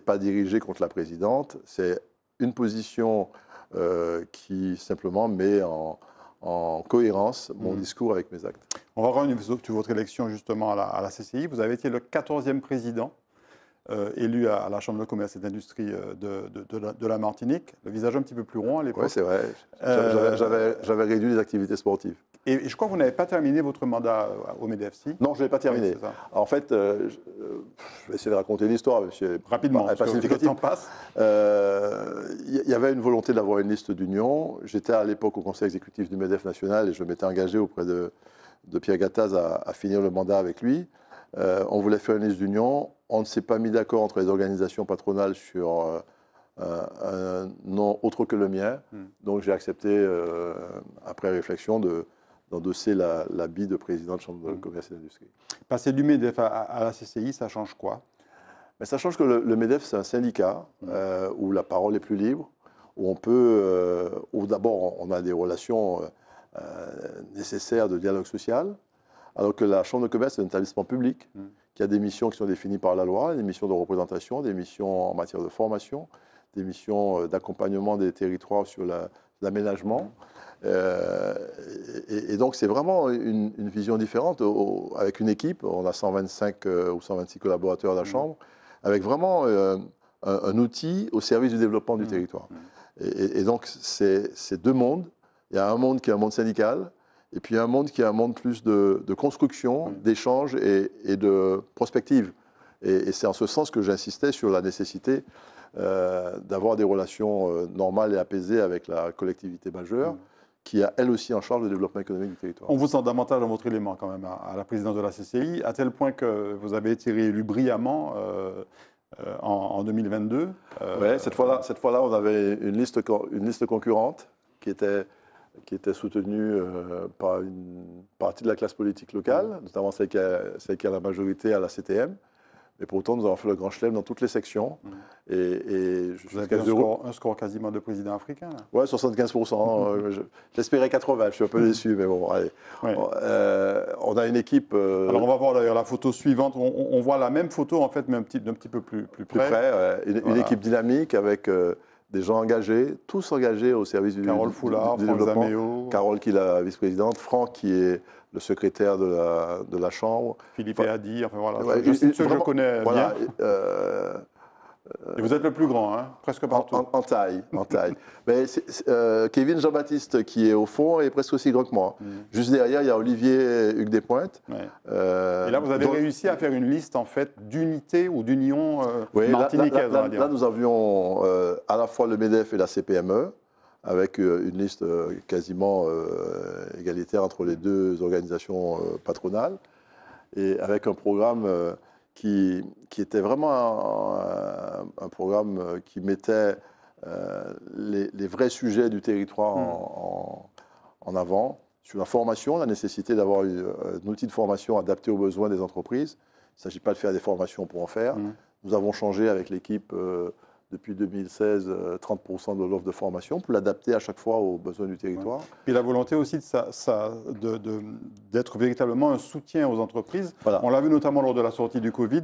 pas dirigé contre la présidente, c'est une position euh, qui simplement met en, en cohérence mon mm. discours avec mes actes. On va revenir sur votre élection justement à la, CCI. Vous avez été le 14e président euh, élu à, la Chambre de commerce et d'industrie euh, de, de, la, Martinique. Le visage un petit peu plus rond à l'époque. Oui, c'est vrai. J'avais réduit les activités sportives. Et je crois que vous n'avez pas terminé votre mandat euh, au MEDEF, si Non, je ne l'ai pas terminé. en fait, euh, euh, je vais essayer de raconter l'histoire, monsieur. Rapidement, parce que le temps passe. Il y avait une volonté d'avoir une liste d'union. J'étais à l'époque au conseil exécutif du MEDEF national et je m'étais engagé auprès de, de Pierre Gattaz à, finir le mandat avec lui. on voulait faire une liste d'union. On ne s'est pas mis d'accord entre les organisations patronales sur un nom autre que le mien. Hmm. Donc j'ai accepté, après réflexion, de d'endosser la, de président de Chambre de mmh. commerce et d'industrie. Passer du MEDEF à, la CCI, ça change quoi Mais ben, Ça change que le, MEDEF, c'est un syndicat mmh. euh, où la parole est plus libre, où on peut, euh, d'abord on a des relations euh, nécessaires de dialogue social, alors que la Chambre de commerce, c'est un établissement public mmh. qui a des missions qui sont définies par la loi, des missions de représentation, des missions en matière de formation, des missions d'accompagnement des territoires sur l'aménagement. Euh, et, donc, c'est vraiment une, vision différente. avec une équipe, on a 125 euh, ou 126 collaborateurs à la mmh. Chambre, avec vraiment euh, un, outil au service du développement du mmh. territoire. Mmh. Et, donc, c'est deux mondes. Il y a un monde qui est un monde syndical, et puis un monde qui est un monde plus de, construction, d'échange et, et, de prospective. Et, c'est en ce sens que j'insistais sur la nécessité d'avoir des relations normales et apaisées avec la collectivité majeure qui a elle aussi en charge le développement économique du territoire. On vous sent davantage dans votre élément quand même à, la présidence de la CCI, à tel point que vous avez été réélu brillamment. Euh, euh, en, 2022. Euh, cette fois-là, cette fois on avait une liste, une liste concurrente qui était, qui était soutenue par une partie de la classe politique locale, notamment celle qui a la majorité à la CTM. Et pour autant, nous avons fait le grand chelem dans toutes les sections. Mm. Et, et Vous avez un score, quasiment de président africain. Ouais, 75%. Euh, j'espérais 80, je suis un peu mm. déçu, mais bon, allez. Euh, on, a une équipe. Euh, Alors, on va voir d'ailleurs la photo suivante. On, voit la même photo, en fait, mais d'un petit, un petit peu plus, plus près. une, équipe dynamique avec. des gens engagés, tous engagés au service du, Carole Foulard, du, Carole qui est la vice-présidente, Franck qui est le secrétaire de la, Chambre. Philippe enfin, enfin voilà, ouais, je, je, connais bien. Euh, euh, et vous êtes le plus grand, hein, presque partout. En, taille, en taille. Mais euh, Kevin Jean-Baptiste, qui est au fond, est presque aussi grand que moi. Mm. Juste derrière, il y a Olivier Hugues Despointes. et là, vous avez réussi à faire une liste, en fait, d'unités ou d'unions euh, martiniquaises, là, là, nous avions à la fois le MEDEF et la CPME avec euh, une liste euh, quasiment euh, égalitaire entre les deux organisations patronales, et avec un programme qui, qui était vraiment un, programme qui mettait les, vrais sujets du territoire hmm. en, en, avant. Sur la formation, la nécessité d'avoir un outil de formation adapté aux besoins des entreprises. Il ne s'agit pas de faire des formations pour en faire. Hmm. Nous avons changé avec l'équipe depuis 2016 30% euh, de l'offre de formation pour l'adapter à chaque fois aux besoins du territoire. Et la volonté aussi de ça, d'être véritablement un soutien aux entreprises. On l'a vu notamment lors de la sortie du Covid,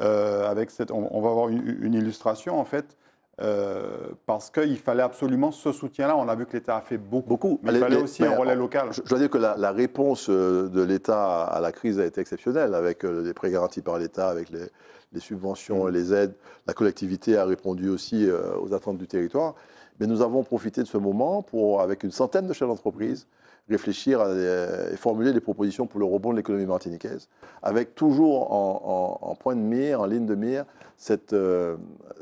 euh, avec cette, on, va avoir une illustration en fait euh, parce qu'il fallait absolument ce soutien-là. On a vu que l'État a fait beaucoup, beaucoup. mais il fallait aussi un relais local. Je, dois dire que la, réponse euh, de l'État à la crise a été exceptionnelle, avec euh, les prêts garantis par l'État, avec les, subventions et mm. les aides. La collectivité a répondu aussi aux attentes du territoire. Mais nous avons profité de ce moment pour, avec une centaine de chefs d'entreprise, réfléchir euh, et formuler des propositions pour le rebond de l'économie martiniquaise, avec toujours en, point de mire, en ligne de mire, cette, euh,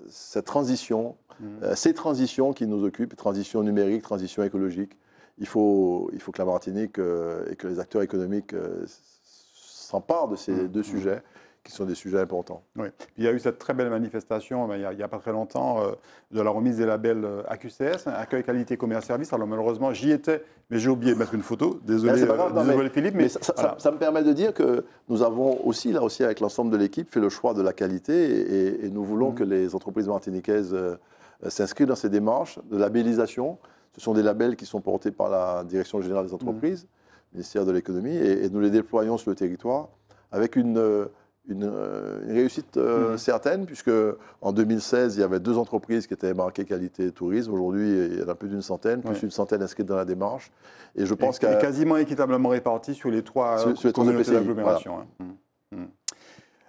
cette transition, mhm. euh, ces transitions qui nous occupent, transition numérique, transition écologique. Il faut, il faut que la Martinique et que les acteurs économiques s'emparent de ces mhm. deux sujets qui sont des sujets importants. Oui. il y a eu cette très belle manifestation, ben, il n'y a, pas très longtemps, euh, de la remise des labels euh, AQCS, hein, Accueil, Qualité, Commerce, Service. Alors malheureusement, j'y étais, mais j'ai oublié de mettre une photo. Désolé, ben, euh, Philippe. Mais, ça, me permet de dire que nous avons aussi, là aussi, avec l'ensemble de l'équipe, fait le choix de la qualité et, nous voulons mm-hmm. que les entreprises martiniquaises s'inscrivent dans ces démarches de labellisation. Ce sont des labels qui sont portés par la Direction générale des mm-hmm. entreprises, le ministère de l'économie, et, nous les déployons sur le territoire avec une euh, une, réussite euh, mhm. certaine, puisque en 2016, il y avait deux entreprises qui étaient marquées qualité tourisme. Aujourd'hui, il y en a plus d'une centaine, plus d'une centaine inscrites dans la démarche. Et je pense qu'elle est quasiment équitablement répartie sur les trois, sur, les trois hein. mm. Mm.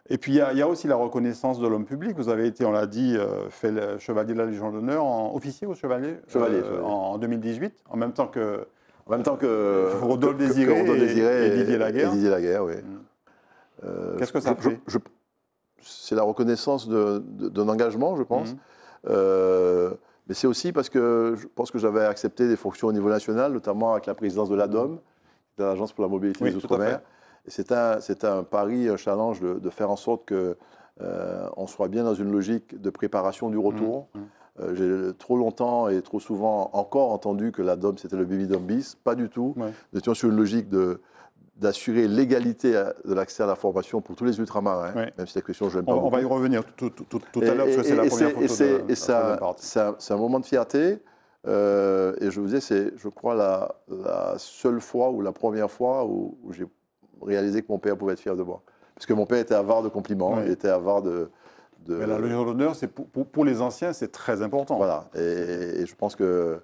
Et puis, il y, a aussi la reconnaissance de l'homme public. Vous avez été, on l'a dit, euh, fait le chevalier de la Légion d'honneur, en officier au chevalier, chevalier, En, 2018, en même temps que en même temps que Rodolphe Désiré, et, Didier Laguerre. Mm. Euh, Qu'est-ce que ça C'est la reconnaissance d'un engagement, je pense. Mhm. Euh, mais c'est aussi parce que je pense que j'avais accepté des fonctions au niveau national, notamment avec la présidence de l'ADOM, mhm. de l'Agence pour la mobilité des Outre-mer. C'est un, un pari, un challenge de, faire en sorte que euh, on soit bien dans une logique de préparation du retour. Mhm. J'ai trop longtemps et trop souvent encore entendu que l'ADOM, c'était le baby d'Ombis. Pas du tout. Nous étions sur une logique de, d'assurer l'égalité de l'accès à la formation pour tous les ultramarins, hein, même si la question, je n'aime pas. On, va y revenir tout, à l'heure, parce que c'est la première photo Et c'est un, moment de fierté. Euh, et je vous disais, c'est, je crois, la, la, seule fois ou la première fois où, j'ai réalisé que mon père pouvait être fier de moi. Parce que mon père était avare de compliments, il était avare de. Mais la Légion d'honneur, c'est pour, les anciens, c'est très important. Voilà. Et, et, je pense que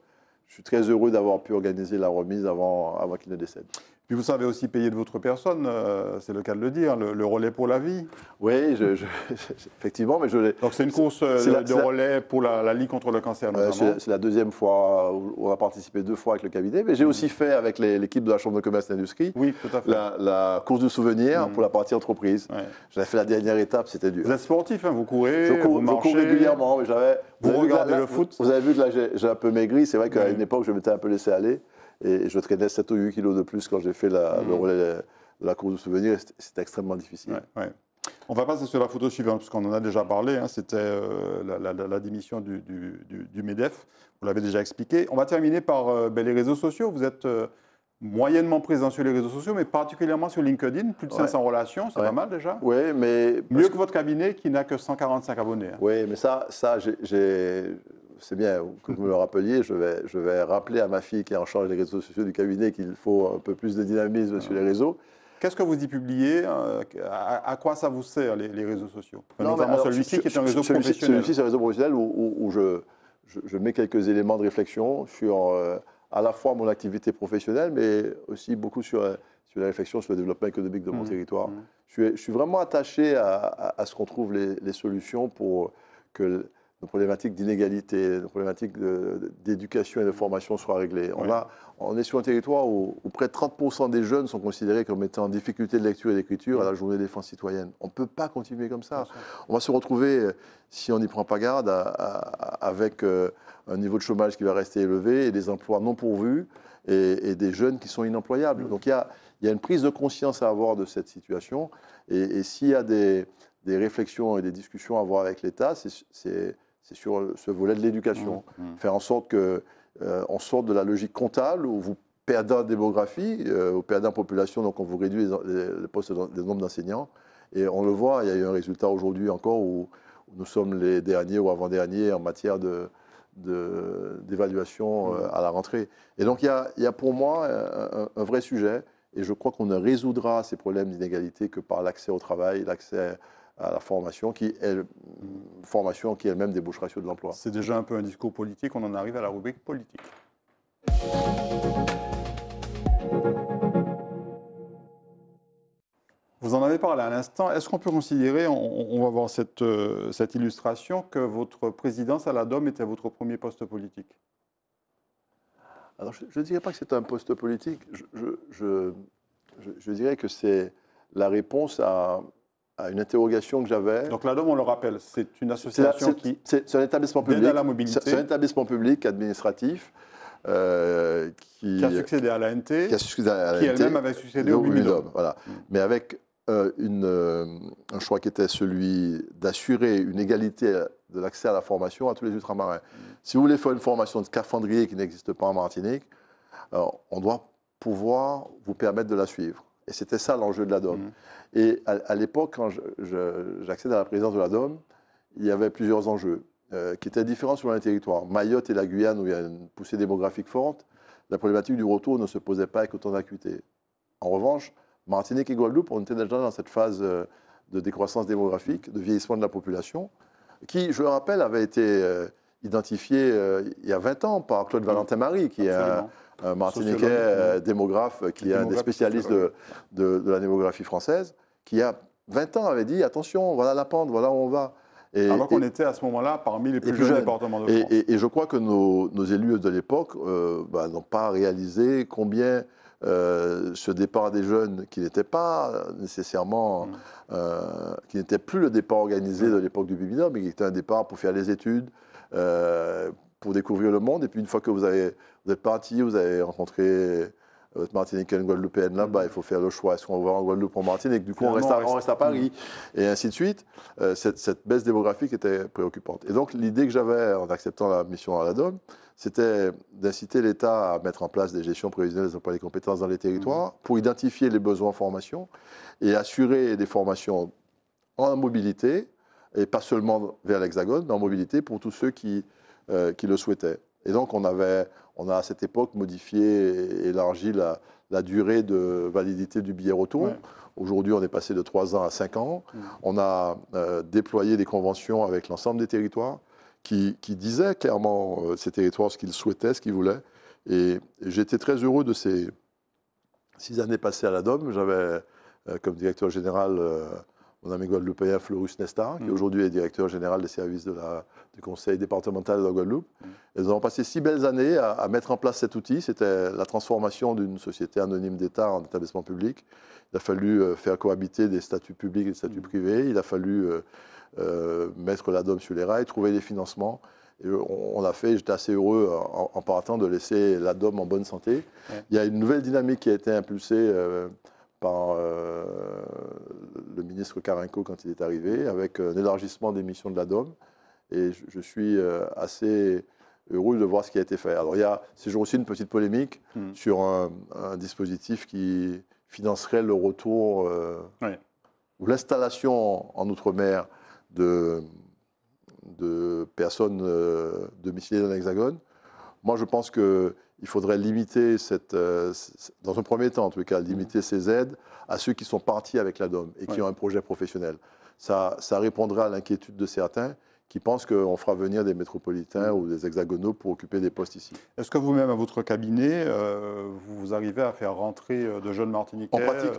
je suis très heureux d'avoir pu organiser la remise avant, avant qu'il ne décède. Puis vous savez aussi payer de votre personne, euh, c'est le cas de le dire, le, relais pour la vie. Oui, effectivement, mais je Donc c'est une course euh, de, relais pour la, Ligue contre le cancer. c'est la deuxième fois où on a participé deux fois avec le cabinet, mais j'ai mhm. aussi fait avec l'équipe de la Chambre de commerce et d'industrie oui, La, course du souvenir mhm. pour la partie entreprise. J'avais fait la dernière étape, c'était dur. Vous êtes sportif, hein, vous courez, vous marchez. Je cours régulièrement, mais j'avais... Vous, regardez le foot Vous avez vu que là j'ai un peu maigri, c'est vrai qu'à une époque je m'étais un peu laissé aller. Et je traînais 7 ou 8 kilos de plus quand j'ai fait la, le mm. relais de la course de souvenir. C'était extrêmement difficile. On va passer sur la photo suivante, puisqu'on en a déjà parlé. Hein. C'était euh, la, démission du, MEDEF. Vous l'avez déjà expliqué. On va terminer par euh, ben, les réseaux sociaux. Vous êtes euh, moyennement présent sur les réseaux sociaux, mais particulièrement sur LinkedIn. Plus de 500 relations, c'est pas mal déjà. Oui, mais. Mieux que, votre cabinet qui n'a que 145 abonnés. Hein. Oui, mais ça, ça j'ai c'est bien que vous me le rappeliez, je vais, je vais rappeler à ma fille qui est en charge des réseaux sociaux du cabinet qu'il faut un peu plus de dynamisme sur les réseaux. Qu'est-ce que vous y publiez euh, à, quoi ça vous sert, les, réseaux sociaux non, Notamment celui-ci qui est un réseau professionnel. Celui-ci, c'est un réseau professionnel où, je, mets quelques éléments de réflexion sur euh, à la fois mon activité professionnelle, mais aussi beaucoup sur, euh, sur la réflexion sur le développement économique de mon mmh. territoire. Mmh. Je, suis, vraiment attaché à, ce qu'on trouve les, solutions pour que nos problématiques d'inégalité, nos problématiques d'éducation et de formation soient réglées. On, on est sur un territoire où, près de 30% des jeunes sont considérés comme étant en difficulté de lecture et d'écriture à la journée défense citoyenne. On ne peut pas continuer comme ça. On va se retrouver, euh, si on n'y prend pas garde, avec euh, un niveau de chômage qui va rester élevé et des emplois non pourvus et, des jeunes qui sont inemployables. Donc il y a, une prise de conscience à avoir de cette situation. Et, s'il y a des, des réflexions et des discussions à avoir avec l'État, c'est c'est sur euh, ce volet de l'éducation. Mmh, mmh. Faire en sorte qu'on euh, sorte de la logique comptable où vous perdez en démographie, euh, vous perdez en population, donc on vous réduit les, nombre nombres d'enseignants. Et on le voit, il y a eu un résultat aujourd'hui encore où, nous sommes les derniers ou avant-derniers en matière d'évaluation mmh. euh, à la rentrée. Et donc il y a, pour moi un, un vrai sujet, et je crois qu'on ne résoudra ces problèmes d'inégalité que par l'accès au travail, l'accès à la formation qui, elle, formation qui elle-même débouche sur de l'emploi. C'est déjà un peu un discours politique, on en arrive à la rubrique politique. Vous en avez parlé à l'instant. Est-ce qu'on peut considérer, on, va voir euh, cette, illustration, que votre présidence à la DOM était votre premier poste politique Alors, je ne dirais pas que c'est un poste politique. je dirais que c'est la réponse à à une interrogation que j'avais. Donc l'ADOM, on le rappelle, c'est une association qui. C'est un établissement public. C'est un établissement public administratif. Euh, qui, qui, a succédé à l'ANT, qui, qui elle-même avait succédé au Minidom. Mm. Mais avec euh, une, euh, un choix qui était celui d'assurer une égalité de l'accès à la formation à tous les ultramarins. Mm. Si vous voulez faire une formation de scaphandrier qui n'existe pas en Martinique, on doit pouvoir vous permettre de la suivre. Et c'était ça l'enjeu de la DOM. Mhm. Et à, l'époque, quand j'accède à la présidence de la DOM, il y avait plusieurs enjeux euh, qui étaient différents sur les territoires. Mayotte et la Guyane, où il y a une poussée démographique forte, la problématique du retour ne se posait pas avec autant d'acuité. En revanche, Martinique et Guadeloupe, on était déjà dans cette phase euh, de décroissance démographique, de vieillissement de la population, qui, je le rappelle, avait été euh, identifiée il y a 20 ans par Claude mhm. Valentin-Marie, qui est un... Euh, martinique martiniquais, euh, euh, démographe, qui est un des spécialistes de, la démographie française, qui a 20 ans avait dit attention, voilà la pente, voilà où on va. Et, Alors qu'on était à ce moment-là parmi les plus, jeunes, départements de France. Et, je crois que nos, élus de l'époque bah, n'ont pas réalisé combien ce départ des jeunes qui n'était pas nécessairement, mm. qui n'était plus le départ organisé mm. de l'époque du Bibinor, mais qui était un départ pour faire les études, pour découvrir le monde. Et puis une fois que vous avez, vous êtes parti, vous avez rencontré euh, votre et guadeloupéenne là-bas, mm-hmm. il faut faire le choix. Est-ce qu'on va en Guadeloupe ou en Martinique Du coup, on reste, à, Paris. Et ainsi de suite. Euh, cette, baisse démographique était préoccupante. Et donc, l'idée que j'avais en acceptant la mission à la DOM, c'était d'inciter l'État à mettre en place des gestions prévisionnelles des emplois des compétences dans les territoires mm-hmm. pour identifier les besoins en formation et assurer des formations en mobilité, et pas seulement vers l'Hexagone, mais en mobilité pour tous ceux qui euh, le souhaitaient. Et donc, on, avait, on a à cette époque modifié et élargi la, la durée de validité du billet retour. Aujourd'hui, on est passé de 3 ans à 5 ans. Mmh. On a euh, déployé des conventions avec l'ensemble des territoires qui, disaient clairement euh, ces territoires ce qu'ils souhaitaient, ce qu'ils voulaient. Et, j'étais très heureux de ces six années passées à la DOM. J'avais, euh, comme directeur général, mon ami guadeloupéen Florus Nestar, qui mm. aujourd'hui est directeur général des services du conseil départemental de la Guadeloupe. Mmh. ont passé six belles années à, mettre en place cet outil. C'était la transformation d'une société anonyme d'État en établissement public. Il a fallu euh, faire cohabiter des statuts publics et des statuts mm. privés. Il a fallu euh, euh, mettre la dôme sur les rails, trouver des financements. on l'a fait, j'étais assez heureux en, partant de laisser la dôme en bonne santé. Il y a une nouvelle dynamique qui a été impulsée par euh, le ministre Carinco quand il est arrivé, avec euh, un élargissement des missions de la DOM. Et je, suis euh, assez heureux de voir ce qui a été fait. Alors il y a ces jours aussi une petite polémique hmm. sur un, dispositif qui financerait le retour ou l'installation en Outre-mer de, de personnes domiciliées dans l'Hexagone. Moi, je pense que il faudrait limiter cette, euh, dans un premier temps en tout cas, limiter ces aides à ceux qui sont partis avec la DOM et qui ont un projet professionnel. Ça, ça répondra à l'inquiétude de certains qui pensent qu'on fera venir des métropolitains ou des hexagonaux pour occuper des postes ici. Est-ce que vous-même, à votre cabinet, euh, vous arrivez à faire rentrer euh, de jeunes Martiniquais,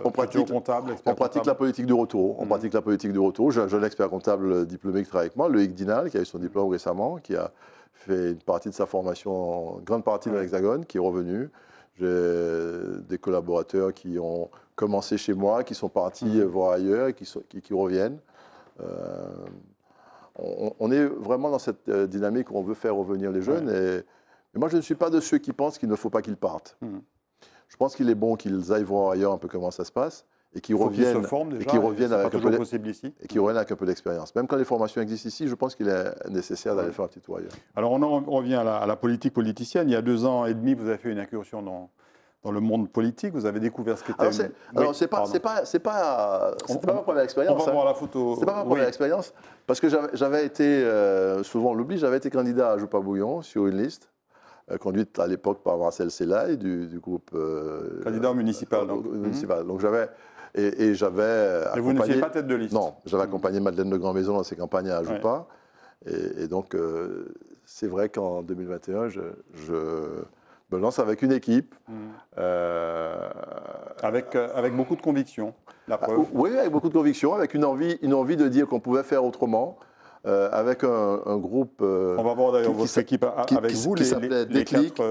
on pratique, comptables, on pratique la politique du retour. On mhm. pratique la politique du retour. J'ai un jeune expert comptable diplômé qui travaille avec moi, Loïc Dinal, qui a eu son diplôme récemment, qui a fait une partie de sa formation, une grande partie de l'Hexagone, qui est revenue. J'ai des collaborateurs qui ont commencé chez moi, qui sont partis mhm. voir ailleurs et qui, qui, reviennent. Euh, on, est vraiment dans cette euh, dynamique où on veut faire revenir les jeunes. Et, moi, je ne suis pas de ceux qui pensent qu'il ne faut pas qu'ils partent. Mhm. Je pense qu'il est bon qu'ils aillent voir ailleurs un peu comment ça se passe et qui reviennent, et qui reviennent avec un peu, et qui reviennent un peu d'expérience. Même quand les formations existent ici, je pense qu'il est nécessaire d'aller faire un petit tour ailleurs. Alors on, revient à la, politique politicienne. Il y a deux ans et demi, vous avez fait une incursion dans dans le monde politique, vous avez découvert ce qu'était. Alors, c'est pas, c'est pas, c'est pas, pas ma première expérience. On va hein. voir la photo. C'est pas ma première expérience parce que j'avais été euh, souvent l'oublie, j'avais été candidat à Joupa Bouillon sur une liste euh, conduite à l'époque par Marcel Selaï du, du, groupe. Euh, candidat municipal, donc. Mhm. Municipal. Donc j'avais et, j'avais. vous n'étiez pas tête de liste Non, j'avais accompagné Madeleine de Grand-Maison dans ses campagnes à Ajoupa. Et, donc, euh, c'est vrai qu'en 2021, je, me lance avec une équipe. Mmh. Euh, avec, euh, avec beaucoup de conviction, la ah, preuve. oui, avec beaucoup de conviction, avec une envie, une envie de dire qu'on pouvait faire autrement. Euh, avec un, un groupe. Euh, on va voir d'ailleurs qui, hein, avec qui, vous, qui les, euh,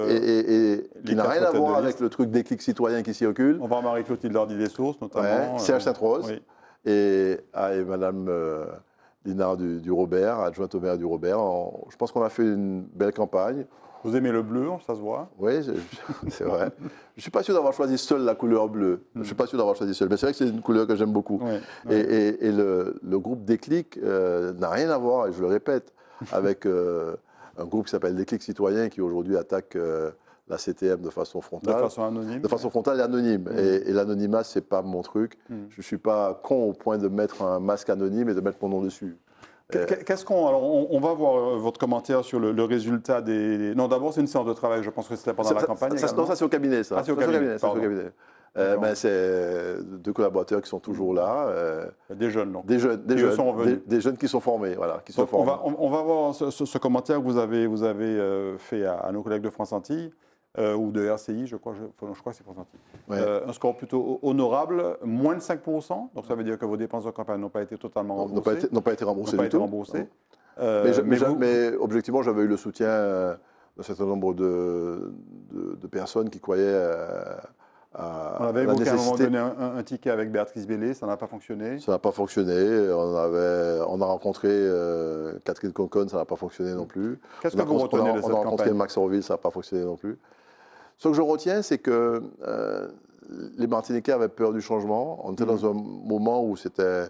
et, et, et qui n'a rien à voir avec le truc Déclic citoyen qui s'y circule. On va Marie-Claude Lardy des Sources, notamment. Ouais, euh, Serge Sainte-Rose et, ah, Madame euh, Linard du, Robert, adjointe au maire du Robert. je pense qu'on a fait une belle campagne. Vous aimez le bleu, ça se voit. Oui, c'est vrai. je suis pas sûr d'avoir choisi seul la couleur bleue. Je suis pas sûr d'avoir choisi seul, mais c'est vrai que c'est une couleur que j'aime beaucoup. Et, le, groupe Déclic euh, n'a rien à voir, et je le répète, avec euh, un groupe qui s'appelle Déclic Citoyen, qui aujourd'hui attaque euh, la CTM de façon frontale. De façon anonyme. De façon frontale et anonyme. Mm. Et, l'anonymat, l'anonymat, c'est pas mon truc. Je mm. Je suis pas con au point de mettre un masque anonyme et de mettre mon nom dessus. Euh, qu'est-ce qu'on. Alors, on, va voir euh, votre commentaire sur le, résultat des. Non, d'abord, c'est une séance de travail, je pense que c'était pendant la campagne. non, ça, c'est au cabinet, ça. Ah, c'est au, cabinet. Euh, ben, c'est euh, deux collaborateurs qui sont toujours là. des jeunes, non Des jeunes, des jeunes, qui sont formés, voilà, qui sont On va, voir ce, commentaire que vous avez, vous avez fait à, à, nos collègues de France Antilles. Euh, ou de RCI, je crois, je, crois que c'est pour euh, un score plutôt honorable, moins de 5%, donc ça veut dire que vos dépenses de campagne n'ont pas été totalement remboursées. N'ont pas été, remboursées pas été remboursées. mais, objectivement, j'avais eu le soutien euh, d'un certain nombre de, de, personnes qui croyaient à, On avait évoqué à un moment donné un, ticket avec Béatrice Bellé, ça n'a pas fonctionné. Ça n'a pas fonctionné. On, avait, on a rencontré Catherine Concon, ça n'a pas fonctionné non plus. Qu'est-ce que vous retenez de cette On a rencontré Max Orville, ça n'a pas fonctionné non plus. Ce que je retiens, c'est que euh, les Martiniquais avaient peur du changement. On était mm. dans un moment où c'était,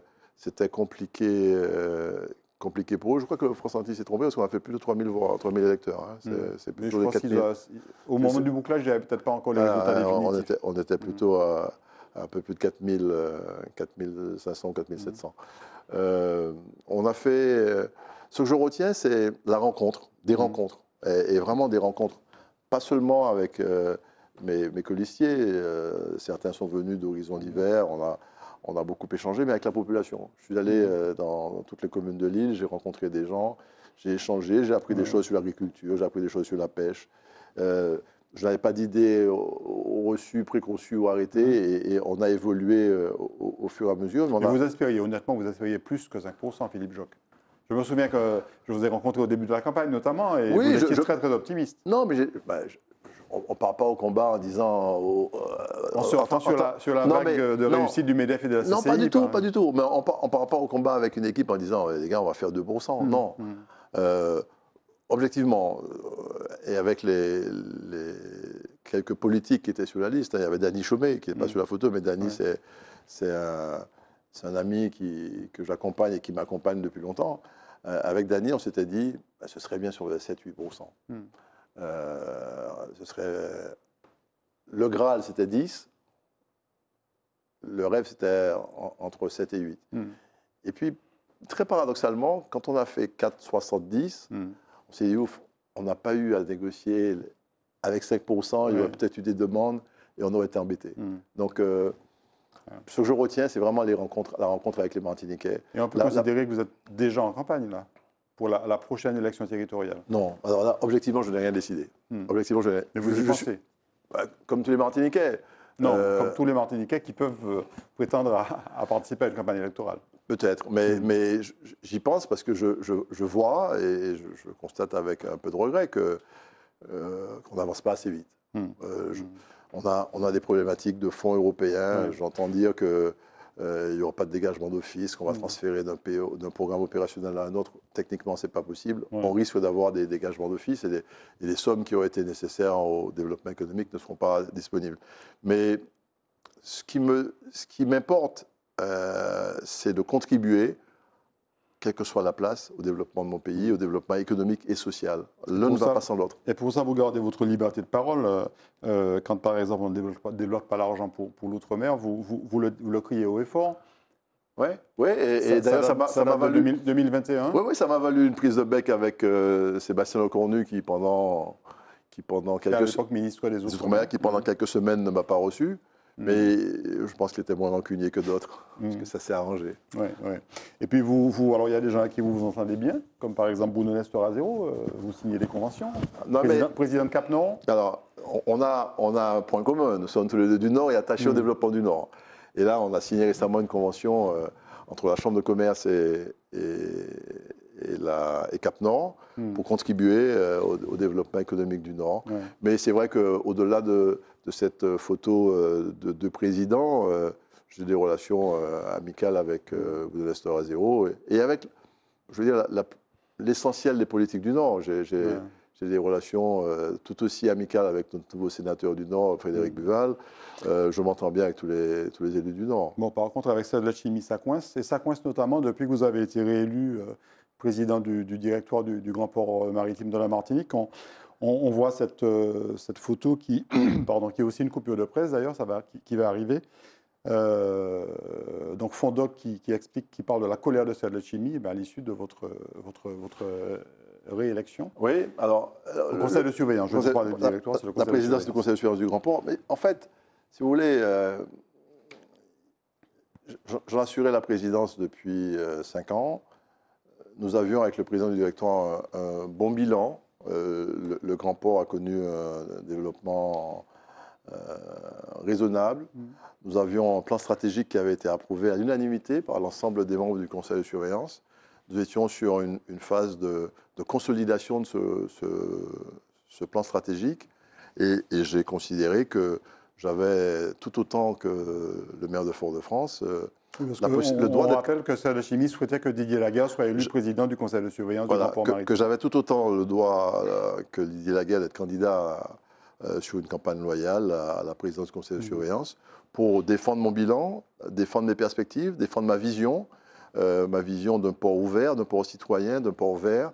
compliqué, euh, compliqué pour eux. Je crois que France Antilles s'est trompé parce qu'on a fait plus de 3000 voix, 3000 électeurs. C'est, au moment du bouclage, il n'y avait peut-être pas encore les ah, résultats définis. – On était, mm. plutôt à, un peu plus de 4000, 4500, 4700. on a fait... Euh, ce que je retiens, c'est la rencontre, des mm. rencontres, et vraiment des rencontres pas seulement avec euh, mes, mes, euh, certains sont venus d'horizons mmh. divers, on a, on a beaucoup échangé, mais avec la population. Je suis allé mmh. euh, dans, toutes les communes de l'île, j'ai rencontré des gens, j'ai échangé, j'ai appris des choses sur l'agriculture, j'ai appris des choses sur la pêche. je n'avais pas d'idée reçue, préconçue ou arrêtée, mmh. et, on a évolué au, fur et à mesure. Mais, vous espériez, honnêtement, vous aspiriez plus que 5%, Philippe Jocques je me souviens que je vous ai rencontré au début de la campagne, notamment, et oui, vous étiez je, très, très optimiste. Non, mais bah, on ne part pas au combat en disant. En euh, on se enfin, sur, la, sur la vague de réussite du MEDEF et de la CCI, Non, pas du tout, pas du tout. Mais on ne part pas au combat avec une équipe en disant, eh, les gars, on va faire 2%. Hmm, non. Hmm. Euh, objectivement, euh, et avec les, quelques politiques qui étaient sur la liste, hein, il y avait Danny Chaumet, qui n'est pas hmm. sur la photo, mais Danny, c'est un, un, ami qui, que j'accompagne et qui m'accompagne depuis longtemps. Euh, avec Dany, on s'était dit, bah, ce serait bien sur 7-8%. Hmm. Euh, ce serait le Graal, c'était 10. Le rêve, c'était entre 7 et 8. Hmm. Et puis, très paradoxalement, quand on a fait 4,70, 70 hmm. on s'est dit, ouf, on n'a pas eu à négocier avec 5%, il y aurait peut-être eu des demandes et on aurait été embêté. Donc, euh, Hein. Ce que je retiens, c'est vraiment la rencontre avec les Martiniquais. Et on peut considérer que vous êtes déjà en campagne, là, pour la, prochaine élection territoriale Non. Alors là, objectivement, je n'ai rien décidé. Hmm. Objectivement, je Mais vous y bah, Comme tous les Martiniquais. Non, euh, comme tous les Martiniquais qui peuvent euh, prétendre à, participer à une campagne électorale. Peut-être, mais, hmm. j'y pense parce que je, vois et je, constate avec un peu de regret euh, qu'on n'avance pas assez vite. Hmm. On a, des problématiques de fonds européens. J'entends dire qu'il euh, n'y aura pas de dégagement d'office, qu'on va mm. transférer d'un programme opérationnel à un autre. Techniquement, ce n'est pas possible. On risque d'avoir des dégagements d'office et, les sommes qui auraient été nécessaires au développement économique ne seront pas disponibles. Mais ce qui m'importe, euh, c'est de contribuer quelle que soit la place, au développement de mon pays, au développement économique et social. L'un ne va pas sans l'autre. Et pour ça, vous gardez votre liberté de parole. Euh, euh, quand, par exemple, on ne développe, pas l'argent pour, pour l'outre-mer, vous, le, criez haut et fort. Oui, ouais, et, d'ailleurs, ça m'a valu. 2021 Oui, ça m'a valu une prise de bec avec euh, Sébastien Lecornu qui, pendant, qui, pendant quelques ministre des Outre-mer, qui, pendant quelques semaines, ne m'a pas reçu. Mais mm. je pense qu'il était moins rancunier que d'autres, parce mm. que ça s'est arrangé. Ouais, ouais. Et puis, vous, alors il y a des gens à qui vous vous entendez bien, comme par exemple Bruno à zéro, euh, vous signez des conventions. Non, président, mais, président de Cap Nord Alors, on a, on a un point commun, nous sommes tous les deux du Nord et attachés au mm. développement du Nord. Et là, on a signé récemment une convention euh, entre la Chambre de commerce et et, et Cap Nord hmm. pour contribuer euh, au, développement économique du Nord. Mais c'est vrai qu'au-delà de, cette euh, photo euh, de président, j'ai des relations amicales avec l'estor à zéro et, avec, je veux dire, l'essentiel des politiques du Nord. J'ai des relations tout aussi amicales avec notre nouveau sénateur du Nord, Frédéric hmm. Buval. je m'entends bien avec tous les, tous les élus du Nord. Bon, par contre, avec celle de la chimie, ça coince. Et ça coince notamment depuis que vous avez été réélu président du, directoire du, Grand Port euh, Maritime de la Martinique, on, on, voit cette, euh, cette photo qui, pardon, qui est aussi une coupure de presse d'ailleurs, ça va, qui, va arriver. Euh, donc Fondoc qui, explique, qui parle de la colère de Serge Chimie eh ben, à l'issue de votre, votre, votre réélection. Oui, alors... Le, conseil de surveillance, je crois, La présidence du conseil de surveillance du Grand Port. Mais en fait, si vous voulez, euh, j'en assurais la présidence depuis cinq ans nous avions avec le président du directoire un, bon bilan. Euh, le, Grand Port a connu euh, un développement euh, raisonnable. Mm. Nous avions un plan stratégique qui avait été approuvé à l'unanimité par l'ensemble des membres du conseil de surveillance. Nous étions sur une, phase de, consolidation de ce, plan stratégique et, j'ai considéré que j'avais tout autant que le maire de Fort-de-France le droit on rappelle que Serge Chimie souhaitait que Didier Laguerre soit élu président du conseil de surveillance du rapport que, que j'avais tout autant le droit euh, que Didier Laguerre d'être candidat euh, sur une campagne loyale à, la présidence du conseil de mmh. surveillance pour défendre mon bilan, défendre mes perspectives, défendre ma vision, euh, ma vision d'un port ouvert, d'un port citoyen, d'un port vert.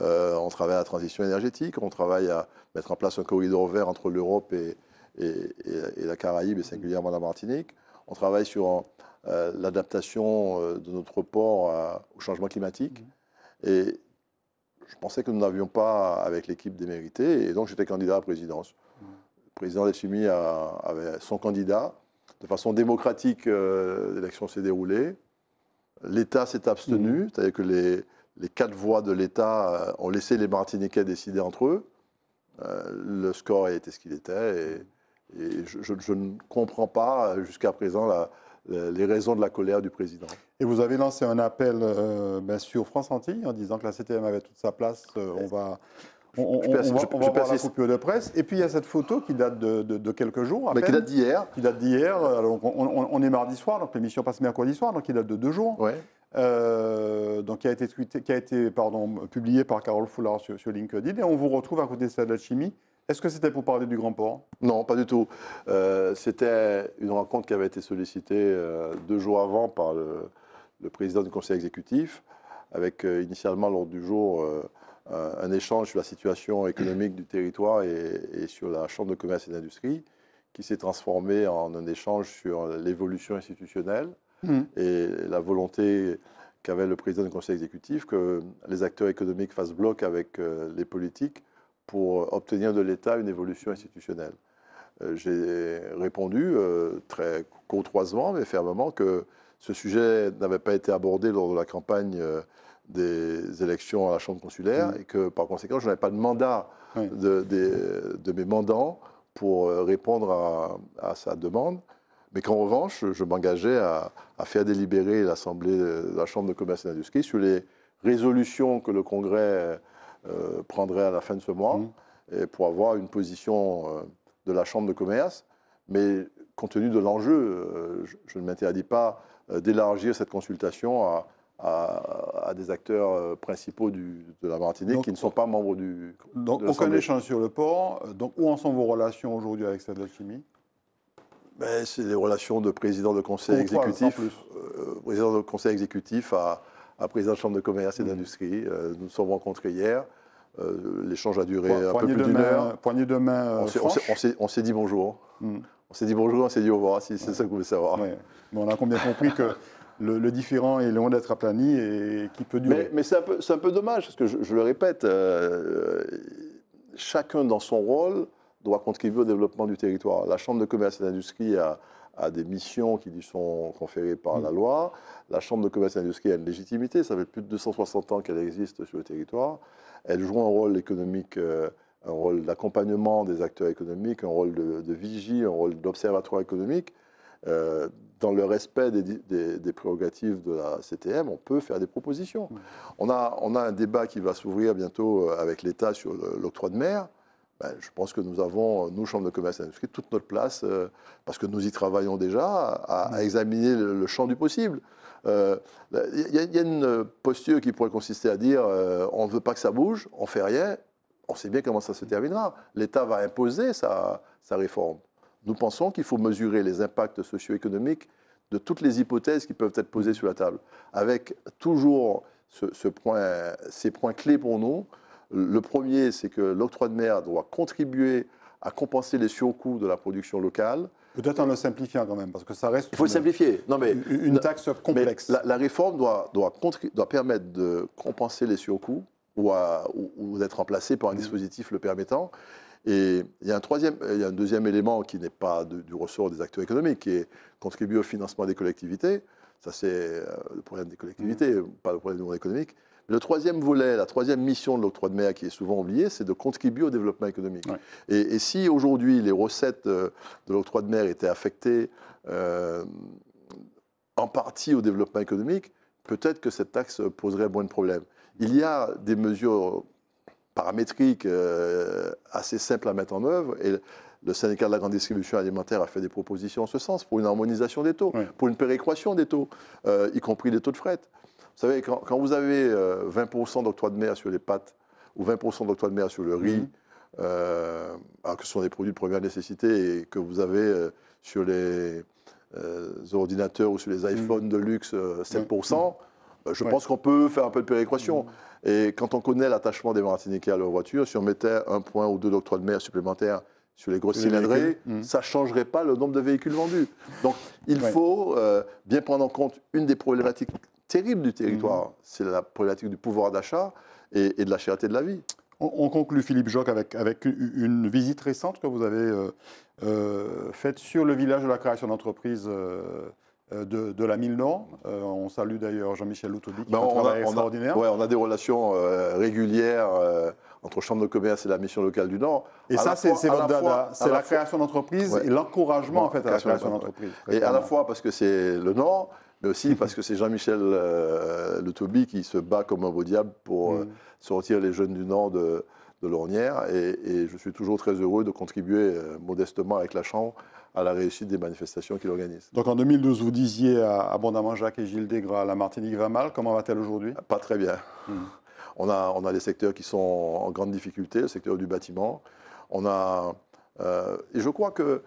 on travaille à la transition énergétique, on travaille à mettre en place un corridor vert entre l'Europe et, et, et, la Caraïbe et singulièrement la Martinique. On travaille sur un, euh, l'adaptation euh, de notre port euh, au changement climatique. Mm-hmm. Et je pensais que nous n'avions pas, avec l'équipe, démérité. Et donc, j'étais candidat à la présidence. Mm-hmm. Le président SUMI avait son candidat. De façon démocratique, l'élection s'est déroulée. L'État s'est abstenu, mm-hmm. c'est-à-dire que les, les, quatre voix de l'État ont laissé les Martiniquais décider entre eux. le score était ce qu'il était. Et, je, ne comprends pas jusqu'à présent euh, les raisons de la colère du président. Et vous avez lancé un appel, euh, ben, sur france Antille, en disant que la CTM avait toute sa place. Euh, on va. On, je, on, on, on va, voir la de presse. Et puis il y a cette photo qui date de, quelques jours. qui date d'hier. Qui date d'hier. On, est mardi soir, donc l'émission passe mercredi soir, donc qui date de deux jours. Ouais. donc qui a été, publiée qui a été pardon, publié par Carole Foulard sur, LinkedIn. Et on vous retrouve à côté de la Chimie est-ce que c'était pour parler du Grand Port Non, pas du tout. Euh, c'était une rencontre qui avait été sollicitée euh, deux jours avant par le, président du conseil exécutif, avec euh, initialement lors du jour un échange sur la situation économique du territoire et, sur la Chambre de commerce et d'industrie, qui s'est transformé en un échange sur l'évolution institutionnelle mmh. et la volonté qu'avait le président du conseil exécutif que les acteurs économiques fassent bloc avec les politiques pour euh, obtenir de l'État une évolution institutionnelle. Euh, j'ai répondu euh, très courtoisement mais fermement que ce sujet n'avait pas été abordé lors de la campagne des élections à la Chambre consulaire mm. et que par conséquent, je n'avais pas de mandat de, mes mandants pour répondre à, sa demande. Mais qu'en revanche, je m'engageais à, faire délibérer l'Assemblée, de la Chambre de commerce et d'industrie sur les résolutions que le Congrès euh, prendrait à la fin de ce mois mm. et pour avoir une position euh, de la Chambre de commerce. Mais compte tenu de l'enjeu, euh, je, ne m'interdis pas d'élargir cette consultation à, des acteurs principaux de la Martinique qui ne sont pas membres du. Donc, aucun échange sur le port. Donc, où en sont vos relations aujourd'hui avec cette alchimie ben, C'est les relations de président de conseil exécutif. président de conseil exécutif à, à président de chambre de commerce et mm. d'industrie. nous euh, nous sommes rencontrés hier. Euh, l'échange a duré un peu plus d'une heure. Poignée de main. Euh, on s'est dit bonjour. Mm. On s'est dit bonjour, on s'est dit au revoir, si c'est ça que vous voulez savoir. Mais on a combien compris que le, différent est loin d'être aplani et qui peut durer. Mais, c'est un, peu dommage, parce que je, le répète, chacun dans son rôle doit contribuer au développement du territoire. La Chambre de commerce et d'industrie a, à des missions qui lui sont conférées par mm. la loi. La Chambre de commerce et d'industrie a une légitimité, ça fait plus de 260 ans qu'elle existe sur le territoire. Elle joue un rôle économique, euh, un rôle d'accompagnement des acteurs économiques, un rôle de, vigie, un rôle d'observatoire économique. Euh, dans le respect des, des, prérogatives de la CTM, on peut faire des propositions. Mm. On a, on a un débat qui va s'ouvrir bientôt euh, avec l'État sur l'octroi de mer. Ben, je pense que nous avons, euh, nous, Chambre de commerce et toute notre place, euh, parce que nous y travaillons déjà, à, mm. examiner le, champ du possible. Euh, il y, a une posture qui pourrait consister à dire on ne veut pas que ça bouge, on ne fait rien, on sait bien comment ça se mm. terminera. L'État va imposer sa, réforme. Nous pensons qu'il faut mesurer les impacts socio-économiques de toutes les hypothèses qui peuvent être posées mm. sur la table, avec toujours ces points clés pour nous le premier, c'est que l'octroi de mer doit contribuer à compenser les surcoûts de la production locale. Peut-être en le simplifiant quand même, parce que ça reste. Il faut le simplifier. Non, mais, une, taxe complexe. La, réforme doit, permettre de compenser les surcoûts ou, d'être remplacée par un mm. dispositif le permettant. Et il y a un troisième, il y a un deuxième élément qui n'est pas du ressort des acteurs économiques, qui est contribuer au financement des collectivités. Ça, c'est euh, le problème des collectivités, mm. pas le problème du monde économique. Le troisième volet, la troisième mission de l'octroi de mer qui est souvent oubliée, c'est de contribuer au développement économique. Et, si aujourd'hui les recettes euh, de l'octroi de mer étaient affectées euh, en partie au développement économique, peut-être que cette taxe poserait moins de problèmes. Il y a des mesures paramétriques euh, assez simples à mettre en œuvre. Et le syndicat de la grande distribution alimentaire a fait des propositions en ce sens, pour une harmonisation des taux, pour une péréquation des taux, y compris des taux de fret. Vous savez, quand, vous avez 20% euh, d'octroi de mer sur les pâtes ou 20% d'octroi de mer sur le riz, mhm. euh, alors que ce sont des produits de première nécessité et que vous avez euh, sur les ordinateurs ou sur les mhm. iPhones de luxe 7%, mhm. je pense qu'on peut faire un peu de péréquation. Et quand on connaît l'attachement des Martiniquais à leur voiture, si on mettait un point ou deux d'octroi de mer supplémentaires sur les grosses cylindrées, ça ne changerait pas le nombre de véhicules vendus. Donc il faut bien prendre en compte une des problématiques terrible du territoire. Mhm. C'est la problématique du pouvoir d'achat et, de la cherté de la vie. On, conclut, Philippe Joc, avec, avec, une visite récente que vous avez euh, euh, faite sur le village de la création d'entreprise. Euh, de, la Mille Nord. on salue d'ailleurs Jean-Michel Loutoubi qui ben on, a, des relations régulières entre Chambre de commerce et la mission locale du Nord. Et ça, c'est la, création d'entreprise et l'encouragement en fait à la création d'entreprise. Et à la fois parce que c'est le Nord mais aussi parce que c'est Jean-Michel euh, Le Toby qui se bat comme un beau diable pour euh, mm. sortir les jeunes du Nord de, l'ornière. Et, je suis toujours très heureux de contribuer euh, modestement avec la Chambre à la réussite des manifestations qu'il organise. Donc en 2012, vous disiez abondamment Jacques et Gilles Desgras, la Martinique va mal, comment va-t-elle aujourd'hui ah, Pas très bien. Mm. On, a, on a des secteurs qui sont en grande difficulté, le secteur du bâtiment. On a, et je crois que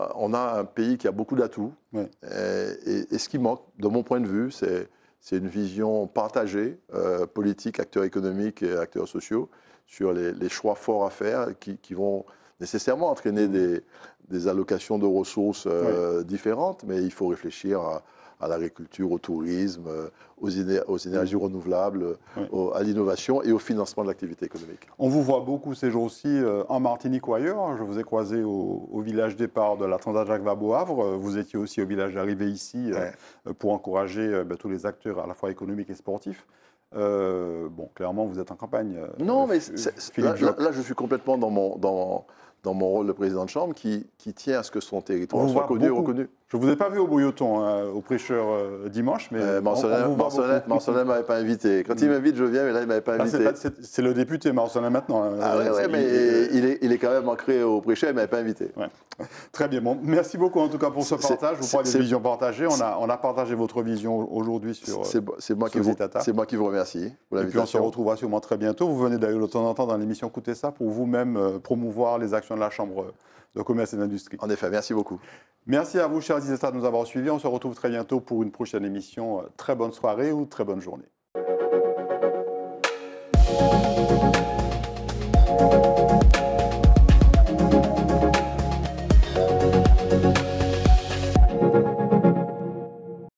euh, on a un pays qui a beaucoup d'atouts. Et, ce qui manque, de mon point de vue, c'est une vision partagée, euh, politique, acteurs économiques et acteurs sociaux, sur les, choix forts à faire qui, vont nécessairement entraîner mmh. des, allocations de ressources euh, différentes, mais il faut réfléchir à, à l'agriculture, au tourisme, euh, aux, aux énergies renouvelables, à l'innovation et au financement de l'activité économique. On vous voit beaucoup ces jours-ci euh, en Martinique ou ailleurs. Je vous ai croisé au, village départ de la Transat Jacques Havre. Vous étiez aussi au village d'arrivée ici euh, pour encourager bah, tous les acteurs à la fois économiques et sportifs. bon, clairement, vous êtes en campagne. Non, mais là, je suis complètement dans mon, dans, dans mon rôle de président de chambre qui, qui tient à ce que son territoire soit connu et reconnu. Je ne vous ai pas vu au bouilloton, hein, au prêcheur euh, dimanche, mais. Euh, Marcelin ne m'avait pas invité. Quand il mm. m'invite, je viens, mais là, il ne m'avait pas ah, invité. c'est le député Marcelin maintenant. Hein. Ah euh, mais il, est, quand même ancré au prêcheur, il ne m'avait pas invité. Très bien. merci beaucoup en tout cas pour ce partage. Vous parlez des visions partagées. On a, on a partagé votre vision aujourd'hui sur. C'est moi, qui vous, moi qui vous remercie. Et puis on se retrouvera sûrement très bientôt. Vous venez d'ailleurs de temps en temps dans l'émission Coutez ça pour vous-même promouvoir les actions de la Chambre de commerce et d'industrie. En effet, merci beaucoup. Merci à vous, chers auditeurs, de nous avoir suivis. On se retrouve très bientôt pour une prochaine émission. Très bonne soirée ou très bonne journée.